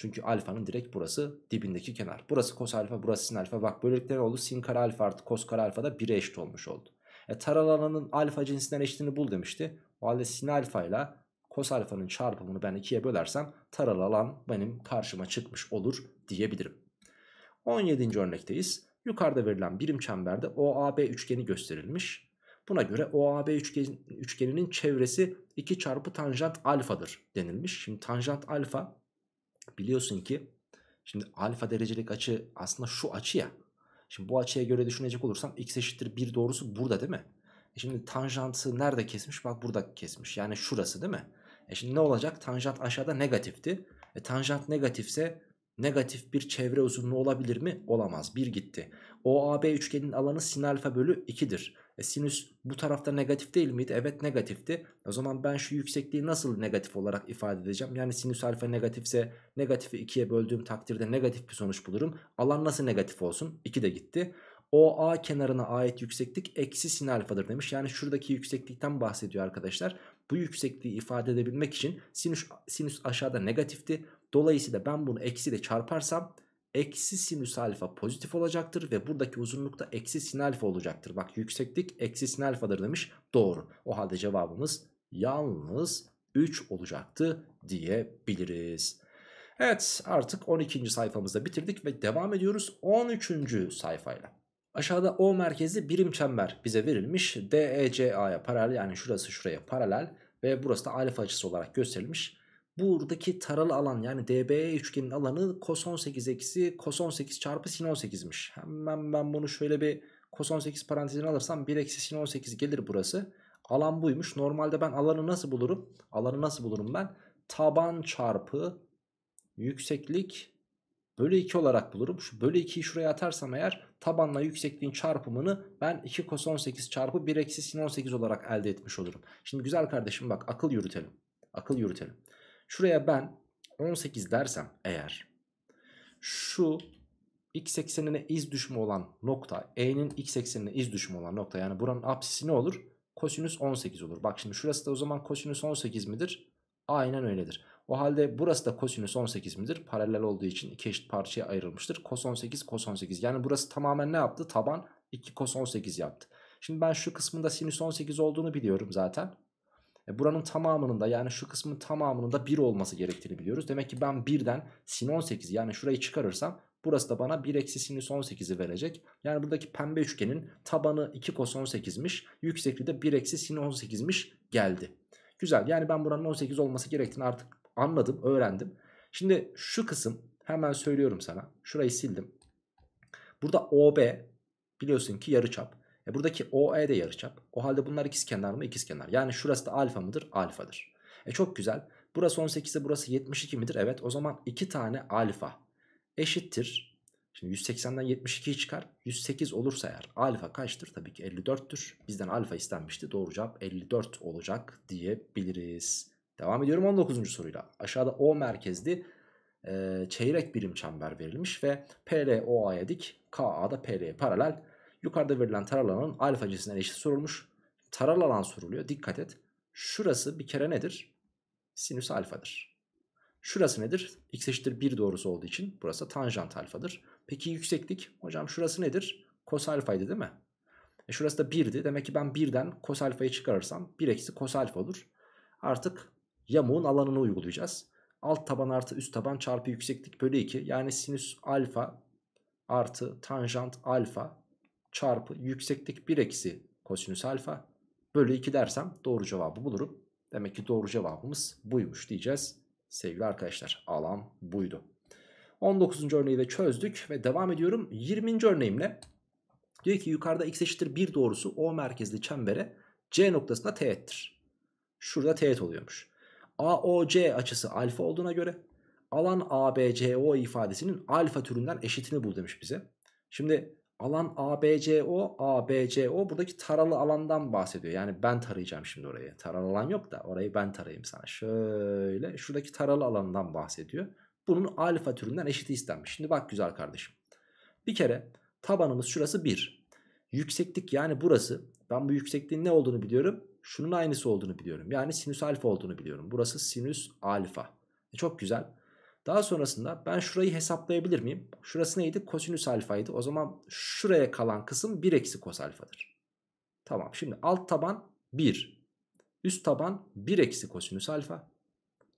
Çünkü alfanın direkt burası dibindeki kenar. Burası kos alfa burası sin alfa. Bak böylelikle şey ne oldu? Sin kare alfa artı kos kare alfa da 1'e eşit olmuş oldu. E taralananın alfa cinsinden eşitini bul demişti. O halde sin alfa ile kos alfanın çarpımını ben 2'ye bölersem taralanan benim karşıma çıkmış olur diyebilirim. 17. örnekteyiz. Yukarıda verilen birim çemberde OAB üçgeni gösterilmiş. Buna göre OAB üçgen, üçgeninin çevresi 2 çarpı tanjant alfadır denilmiş. Şimdi tanjant alfa biliyorsun ki şimdi alfa derecelik açı aslında şu açı ya. Şimdi bu açıya göre düşünecek olursam x eşittir 1 doğrusu burada değil mi? E şimdi tanjantı nerede kesmiş? Bak burada kesmiş. Yani şurası değil mi? E şimdi ne olacak? Tanjant aşağıda negatifti. E tanjant negatifse negatif bir çevre uzunluğu olabilir mi? Olamaz. 1 gitti. OAB üçgenin alanı sin alfa bölü 2'dir. E, sinüs bu tarafta negatif değil miydi? Evet negatifti. O zaman ben şu yüksekliği nasıl negatif olarak ifade edeceğim? Yani sinüs alfa negatifse negatifi 2'ye böldüğüm takdirde negatif bir sonuç bulurum. Alan nasıl negatif olsun? 2 de gitti. OA kenarına ait yükseklik eksi sin alfadır demiş. Yani şuradaki yükseklikten bahsediyor arkadaşlar. Bu yüksekliği ifade edebilmek için sinüs, sinüs aşağıda negatifti. Dolayısıyla ben bunu eksiyle çarparsam eksi sinüs alfa pozitif olacaktır ve buradaki uzunluk da eksi sin alfa olacaktır. Bak yükseklik eksi sin alfadır demiş. Doğru. O halde cevabımız yalnız 3 olacaktı diyebiliriz. Evet artık 12. sayfamızda bitirdik ve devam ediyoruz 13. sayfayla. Aşağıda O merkezi birim çember bize verilmiş. DECA'ya paralel yani şurası şuraya paralel ve burası da alfa açısı olarak gösterilmiş. Buradaki taralı alan yani DB üçgenin alanı cos 18 eksi cos 18 çarpı sin 18'miş. Hemen ben bunu şöyle bir cos 18 parantezine alırsam 1 eksi sin 18 gelir burası. Alan buymuş. Normalde ben alanı nasıl bulurum? Alanı nasıl bulurum ben? Taban çarpı yükseklik bölü 2 olarak bulurum. Şu bölü 2'yi şuraya atarsam eğer tabanla yüksekliğin çarpımını ben 2 cos 18 çarpı 1 eksi sin 18 olarak elde etmiş olurum. Şimdi güzel kardeşim bak akıl yürütelim. Akıl yürütelim. Şuraya ben 18 dersem eğer şu x eksenine iz düşümü olan nokta e'nin x eksenine iz düşümü olan nokta yani buranın apsisi ne olur? Kosinüs 18 olur. Bak şimdi şurası da o zaman kosinüs 18 midir? Aynen öyledir. O halde burası da kosinüs 18 midir? Paralel olduğu için iki eşit parçaya ayrılmıştır. Kos 18, kos 18. Yani burası tamamen ne yaptı? Taban 2 kos 18 yaptı. Şimdi ben şu kısmında sinüs 18 olduğunu biliyorum zaten. E, buranın tamamının da yani şu kısmın tamamının da 1 olması gerektiğini biliyoruz. Demek ki ben 1'den sin 18 yani şurayı çıkarırsam burası da bana 1 eksi sinüs 18'i verecek. Yani buradaki pembe üçgenin tabanı 2 kos 18'miş. Yüksekliği de 1 eksi sin 18'miş geldi. Güzel yani ben buranın 18 olması gerektiğini artık anladım öğrendim. Şimdi şu kısım hemen söylüyorum sana. Şurayı sildim. Burada OB biliyorsun ki yarıçap. E buradaki OE de yarıçap. O halde bunlar ikizkenar mı? İkizkenar. Yani şurası da alfa mıdır? Alfadır. E çok güzel. Burası 18 ise burası 72 midir? Evet. O zaman 2 tane alfa eşittir. Şimdi 180'den 72'yi çıkar. 108 olursa eğer alfa kaçtır? Tabii ki 54'tür. Bizden alfa istenmişti. Doğru cevap 54 olacak diyebiliriz. Devam ediyorum 19. soruyla. Aşağıda O merkezli e, çeyrek birim çember verilmiş ve PL PLOA'ya dik, da PL'ye paralel Yukarıda verilen taralı alanın alfa cinsinden eşit sorulmuş. Taralı alan soruluyor. Dikkat et. Şurası bir kere nedir? Sinüs alfadır. Şurası nedir? X eşittir 1 doğrusu olduğu için burası tanjant alfadır. Peki yükseklik? Hocam şurası nedir? Kos alfaydı değil mi? E şurası da 1'di. Demek ki ben 1'den kos alfayı çıkarırsam 1 eksi kos alfa olur. Artık yamuğun alanını uygulayacağız. Alt taban artı üst taban çarpı yükseklik bölü 2. Yani sinüs alfa artı tanjant alfa çarpı yükseklik 1 eksi kosinüs alfa bölü 2 dersem doğru cevabı bulurum. Demek ki doğru cevabımız buymuş diyeceğiz. Sevgili arkadaşlar alan buydu. 19. örneği de çözdük ve devam ediyorum 20. örneğimle. Diyor ki yukarıda x eşittir 1 doğrusu O merkezli çembere C noktasında teğettir. Şurada teğet oluyormuş. AOC açısı alfa olduğuna göre alan ABCO ifadesinin alfa türünden eşitini bul demiş bize. Şimdi alan ABCO, ABCO buradaki taralı alandan bahsediyor. Yani ben tarayacağım şimdi orayı. Taralı alan yok da orayı ben tarayayım sana. Şöyle şuradaki taralı alandan bahsediyor. Bunun alfa türünden eşit istenmiş. Şimdi bak güzel kardeşim. Bir kere tabanımız şurası 1. Yükseklik yani burası. Ben bu yüksekliğin ne olduğunu biliyorum. Şunun aynısı olduğunu biliyorum. Yani sinüs alfa olduğunu biliyorum. Burası sinüs alfa. E çok güzel. Daha sonrasında ben şurayı hesaplayabilir miyim? Şurası neydi? Kosinüs alfaydı. O zaman şuraya kalan kısım 1 eksi kos alfadır. Tamam şimdi alt taban 1. Üst taban 1 eksi kosinüs alfa.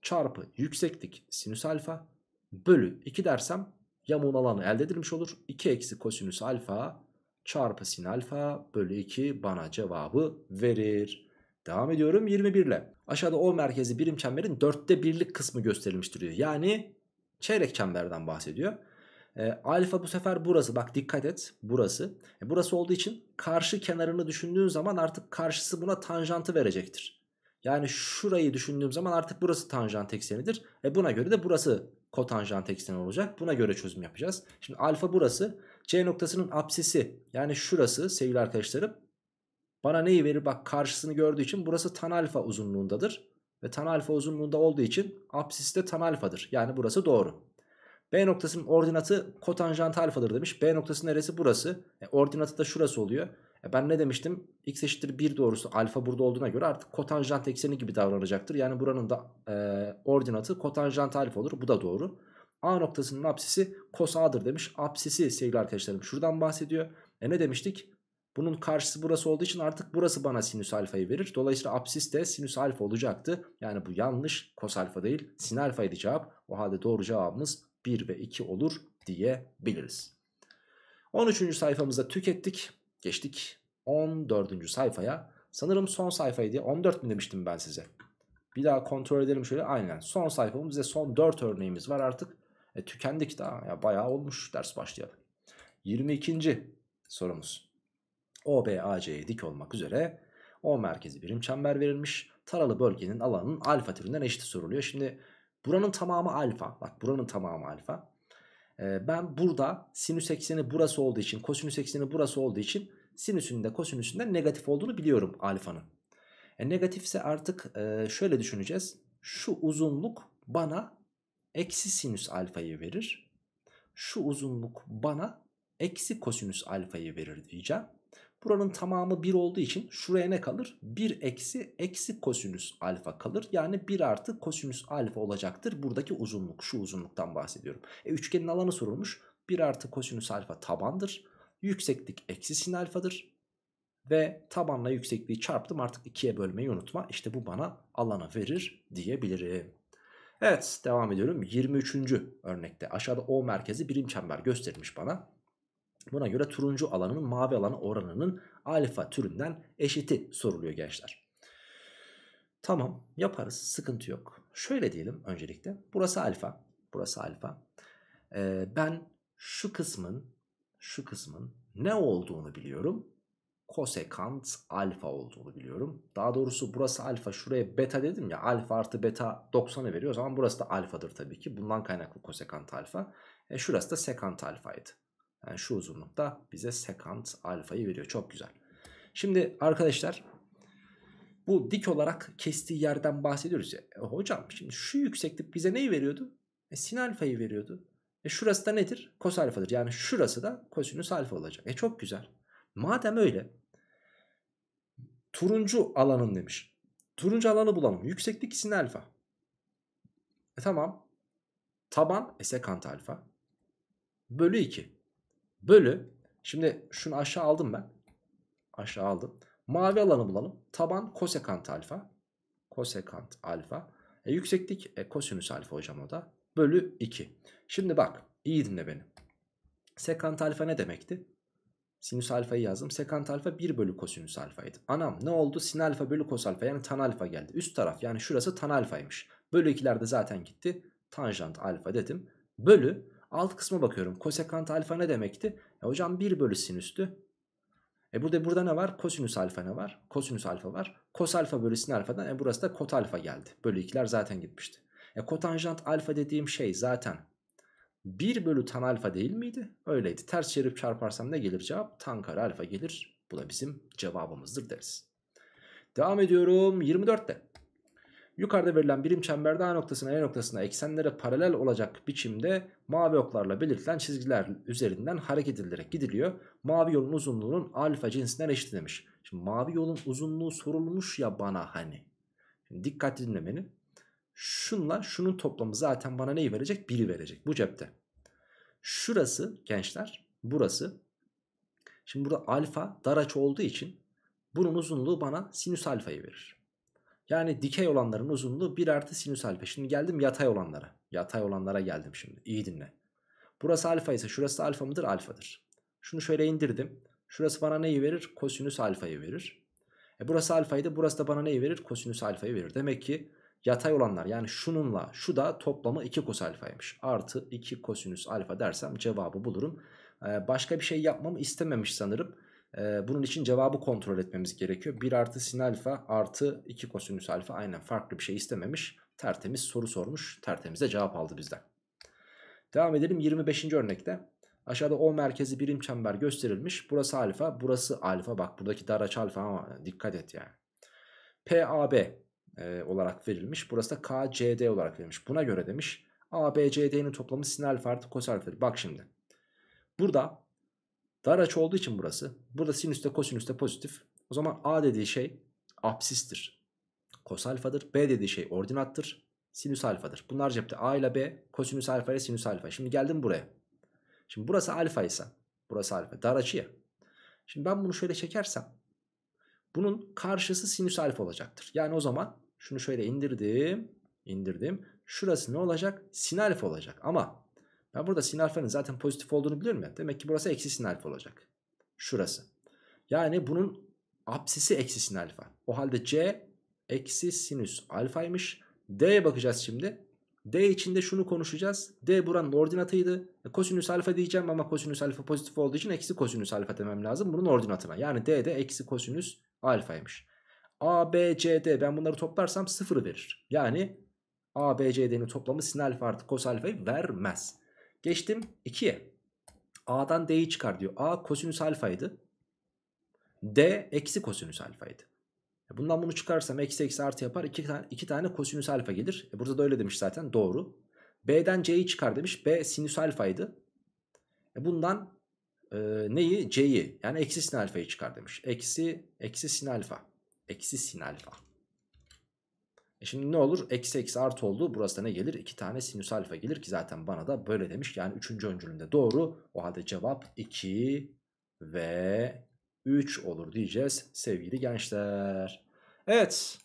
Çarpı yükseklik sinüs alfa. Bölü 2 dersem yamuğun alanı elde edilmiş olur. 2 eksi kosinüs alfa çarpı sin alfa bölü 2 bana cevabı verir. Devam ediyorum 21 ile. Aşağıda O merkezi birim çemberin dörtte birlik kısmı gösterilmiştir diyor. Yani Çeyrek çemberden bahsediyor. E, alfa bu sefer burası bak dikkat et burası. E, burası olduğu için karşı kenarını düşündüğün zaman artık karşısı buna tanjantı verecektir. Yani şurayı düşündüğüm zaman artık burası tanjant eksenidir. E buna göre de burası kotanjant ekseni olacak. Buna göre çözüm yapacağız. Şimdi alfa burası. C noktasının apsisi yani şurası sevgili arkadaşlarım. Bana neyi verir? Bak karşısını gördüğü için burası tan alfa uzunluğundadır. Ve tan alfa uzunluğunda olduğu için apsis de tan alfadır. Yani burası doğru. B noktasının ordinatı kotanjant alfadır demiş. B noktası neresi? Burası. E, ordinatı da şurası oluyor. E, ben ne demiştim? X eşittir 1 doğrusu alfa burada olduğuna göre artık kotanjant ekseni gibi davranacaktır. Yani buranın da e, ordinatı kotanjant alfa olur. Bu da doğru. A noktasının apsisi kos A'dır demiş. Apsisi sevgili arkadaşlarım şuradan bahsediyor. E ne demiştik? Bunun karşısı burası olduğu için artık burası bana sinüs alfayı verir. Dolayısıyla apsis de sinüs alfa olacaktı. Yani bu yanlış. Kos alfa değil sin alfaydı cevap. O halde doğru cevabımız 1 ve 2 olur diyebiliriz. 13. sayfamızda tükettik. Geçtik 14. sayfaya. Sanırım son sayfayı diye 14 mi demiştim ben size. Bir daha kontrol edelim şöyle aynen. Son sayfamız ve son 4 örneğimiz var artık. E, tükendik daha ya bayağı olmuş ders başlayalım. 22. sorumuz. OBAC'ye dik olmak üzere O merkezi birim çember verilmiş. Taralı bölgenin alanının alfa türünden eşit soruluyor. Şimdi buranın tamamı alfa. Bak buranın tamamı alfa. Ee, ben burada sinüs ekseni burası olduğu için kosinüs ekseni burası olduğu için sinüsünde kosinüsünde negatif olduğunu biliyorum alfanın. E, negatifse artık e, şöyle düşüneceğiz. Şu uzunluk bana eksi sinüs alfayı verir. Şu uzunluk bana eksi kosinüs alfayı verir diyeceğim. Buranın tamamı 1 olduğu için şuraya ne kalır? 1 eksi eksi kosinüs alfa kalır. Yani 1 artı kosinüs alfa olacaktır. Buradaki uzunluk şu uzunluktan bahsediyorum. E, üçgenin alanı sorulmuş. 1 artı kosinüs alfa tabandır. Yükseklik eksi sin alfadır. Ve tabanla yüksekliği çarptım artık 2'ye bölmeyi unutma. İşte bu bana alanı verir diyebilirim. Evet devam ediyorum. 23. örnekte aşağıda O merkezi birim çember göstermiş bana. Buna göre turuncu alanın mavi alanı oranının alfa türünden eşiti soruluyor gençler. Tamam yaparız sıkıntı yok. Şöyle diyelim öncelikle burası alfa. Burası alfa. Ee, ben şu kısmın şu kısmın ne olduğunu biliyorum. Kosekant alfa olduğunu biliyorum. Daha doğrusu burası alfa şuraya beta dedim ya alfa artı beta 90'ı veriyor. O zaman burası da alfadır tabii ki. Bundan kaynaklı kosekant alfa. E, şurası da sekant alfaydı. Yani şu uzunlukta bize sekant alfayı veriyor. Çok güzel. Şimdi arkadaşlar bu dik olarak kestiği yerden bahsediyoruz ya. E, hocam şimdi şu yükseklik bize neyi veriyordu? E, sin alfayı veriyordu. E şurası da nedir? Kos alfadır. Yani şurası da kosinüs alfa olacak. E çok güzel. Madem öyle turuncu alanın demiş. Turuncu alanı bulalım. Yükseklik sin alfa. E tamam. Taban e sekant alfa. Bölü 2. Bölü. Şimdi şunu aşağı aldım ben. Aşağı aldım. Mavi alanı bulalım. Taban kosekant alfa. Kosekant alfa. E, yükseklik e, kosinüs alfa hocam o da. Bölü 2. Şimdi bak iyi dinle beni. Sekant alfa ne demekti? Sinüs alfayı yazdım. Sekant alfa 1 bölü kosinüs alfaydı. Anam ne oldu? Sin alfa bölü kos alfa yani tan alfa geldi. Üst taraf yani şurası tan alfaymış. Bölü de zaten gitti. Tanjant alfa dedim. Bölü Alt kısma bakıyorum. Kosekant alfa ne demekti? E hocam 1 bölü sinüstü. E burada burada ne var? Kosinüs alfa ne var? Kosinüs alfa var. Kos alfa bölü sin alfadan e burası da kot alfa geldi. Bölü 2'ler zaten gitmişti. E kotanjant alfa dediğim şey zaten 1 bölü tan alfa değil miydi? Öyleydi. Ters çevirip çarparsam ne gelir cevap? Tan kare alfa gelir. Bu da bizim cevabımızdır deriz. Devam ediyorum 24'te. Yukarıda verilen birim çemberde A noktasına E noktasına eksenlere paralel olacak biçimde mavi oklarla belirtilen çizgiler üzerinden hareket edilerek gidiliyor. Mavi yolun uzunluğunun alfa cinsine eşit demiş. Şimdi mavi yolun uzunluğu sorulmuş ya bana hani. Şimdi dikkatli dinle Şunla şunun toplamı zaten bana neyi verecek? 1'i verecek bu cepte. Şurası gençler burası. Şimdi burada alfa dar açı olduğu için bunun uzunluğu bana sinüs alfayı verir. Yani dikey olanların uzunluğu 1 artı sinüs alfa. Şimdi geldim yatay olanlara. Yatay olanlara geldim şimdi. İyi dinle. Burası alfa ise şurası alfa mıdır? Alfadır. Şunu şöyle indirdim. Şurası bana neyi verir? Kosinüs alfayı verir. E burası alfaydı. Burası da bana neyi verir? Kosinüs alfayı verir. Demek ki yatay olanlar yani şununla şu da toplamı 2 kos alfaymış. Artı 2 kosinüs alfa dersem cevabı bulurum. Ee, başka bir şey yapmamı istememiş sanırım. E, bunun için cevabı kontrol etmemiz gerekiyor. 1 artı sin alfa artı 2 kosinüs alfa aynen farklı bir şey istememiş. Tertemiz soru sormuş. Tertemiz de cevap aldı bizden. Devam edelim 25. örnekte. Aşağıda O merkezi birim çember gösterilmiş. Burası alfa, burası alfa. Bak buradaki dar açı alfa ama dikkat et yani. PAB e, olarak verilmiş. Burası da KCD olarak verilmiş. Buna göre demiş ABCD'nin toplamı sin alfa artı kos alfadır. Bak şimdi. Burada Dar açı olduğu için burası. Burada sinüs de kosinüs de pozitif. O zaman A dediği şey apsistir. Kos alfadır. B dediği şey ordinattır. Sinüs alfadır. Bunlar cepte A ile B. Kosinüs alfa ile sinüs alfa. Şimdi geldim buraya. Şimdi burası alfa ise. Burası alfa. Dar açı ya. Şimdi ben bunu şöyle çekersem. Bunun karşısı sinüs alfa olacaktır. Yani o zaman şunu şöyle indirdim. indirdim. Şurası ne olacak? Sin alfa olacak. Ama ben burada sin alfanın zaten pozitif olduğunu biliyorum ya. Demek ki burası eksi sin alfa olacak. Şurası. Yani bunun absisi eksi sin alfa. O halde C eksi sinüs alfaymış. D'ye bakacağız şimdi. D içinde şunu konuşacağız. D buranın ordinatıydı. E, kosinüs alfa diyeceğim ama kosinüs alfa pozitif olduğu için eksi kosinüs alfa demem lazım. Bunun ordinatına. Yani D de eksi kosinüs alfaymış. A, B, C, D ben bunları toplarsam sıfır verir. Yani A, B, C, D'nin toplamı sin alfa artı kos alfayı vermez. Geçtim 2'ye. A'dan D'yi çıkar diyor. A kosinüs alfaydı. D eksi kosinüs alfaydı. E bundan bunu çıkarsam eksi eksi artı yapar. 2 tane, iki tane kosinüs alfa gelir. E burada da öyle demiş zaten doğru. B'den C'yi çıkar demiş. B sinüs alfaydı. E bundan e, neyi? C'yi yani eksi sin alfayı çıkar demiş. Eksi, eksi sin alfa. Eksi sin alfa. E şimdi ne olur? Eksi eksi artı oldu. Burası da ne gelir? 2 tane sinüs alfa gelir ki zaten bana da böyle demiş. Yani 3. öncülünde doğru. O halde cevap 2 ve 3 olur diyeceğiz sevgili gençler. Evet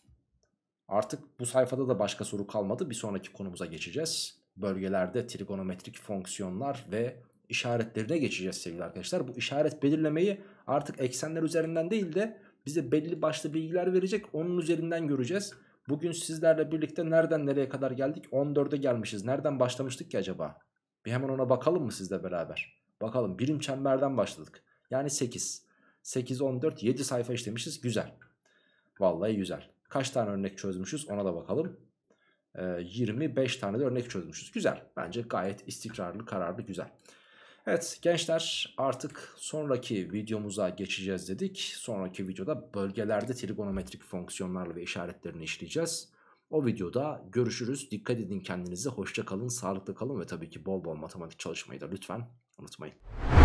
artık bu sayfada da başka soru kalmadı. Bir sonraki konumuza geçeceğiz. Bölgelerde trigonometrik fonksiyonlar ve işaretlerine geçeceğiz sevgili arkadaşlar. Bu işaret belirlemeyi artık eksenler üzerinden değil de bize belli başlı bilgiler verecek. Onun üzerinden göreceğiz. Bugün sizlerle birlikte nereden nereye kadar geldik? 14'e gelmişiz. Nereden başlamıştık ki acaba? Bir hemen ona bakalım mı sizle beraber? Bakalım birim çemberden başladık. Yani 8. 8, 14, 7 sayfa işlemişiz. Güzel. Vallahi güzel. Kaç tane örnek çözmüşüz ona da bakalım. Ee, 25 tane de örnek çözmüşüz. Güzel. Bence gayet istikrarlı, kararlı, güzel. Evet gençler artık sonraki videomuza geçeceğiz dedik. Sonraki videoda bölgelerde trigonometrik fonksiyonlarla ve işaretlerini işleyeceğiz. O videoda görüşürüz. Dikkat edin kendinize. Hoşça kalın, sağlıklı kalın ve tabii ki bol bol matematik çalışmayı da lütfen unutmayın.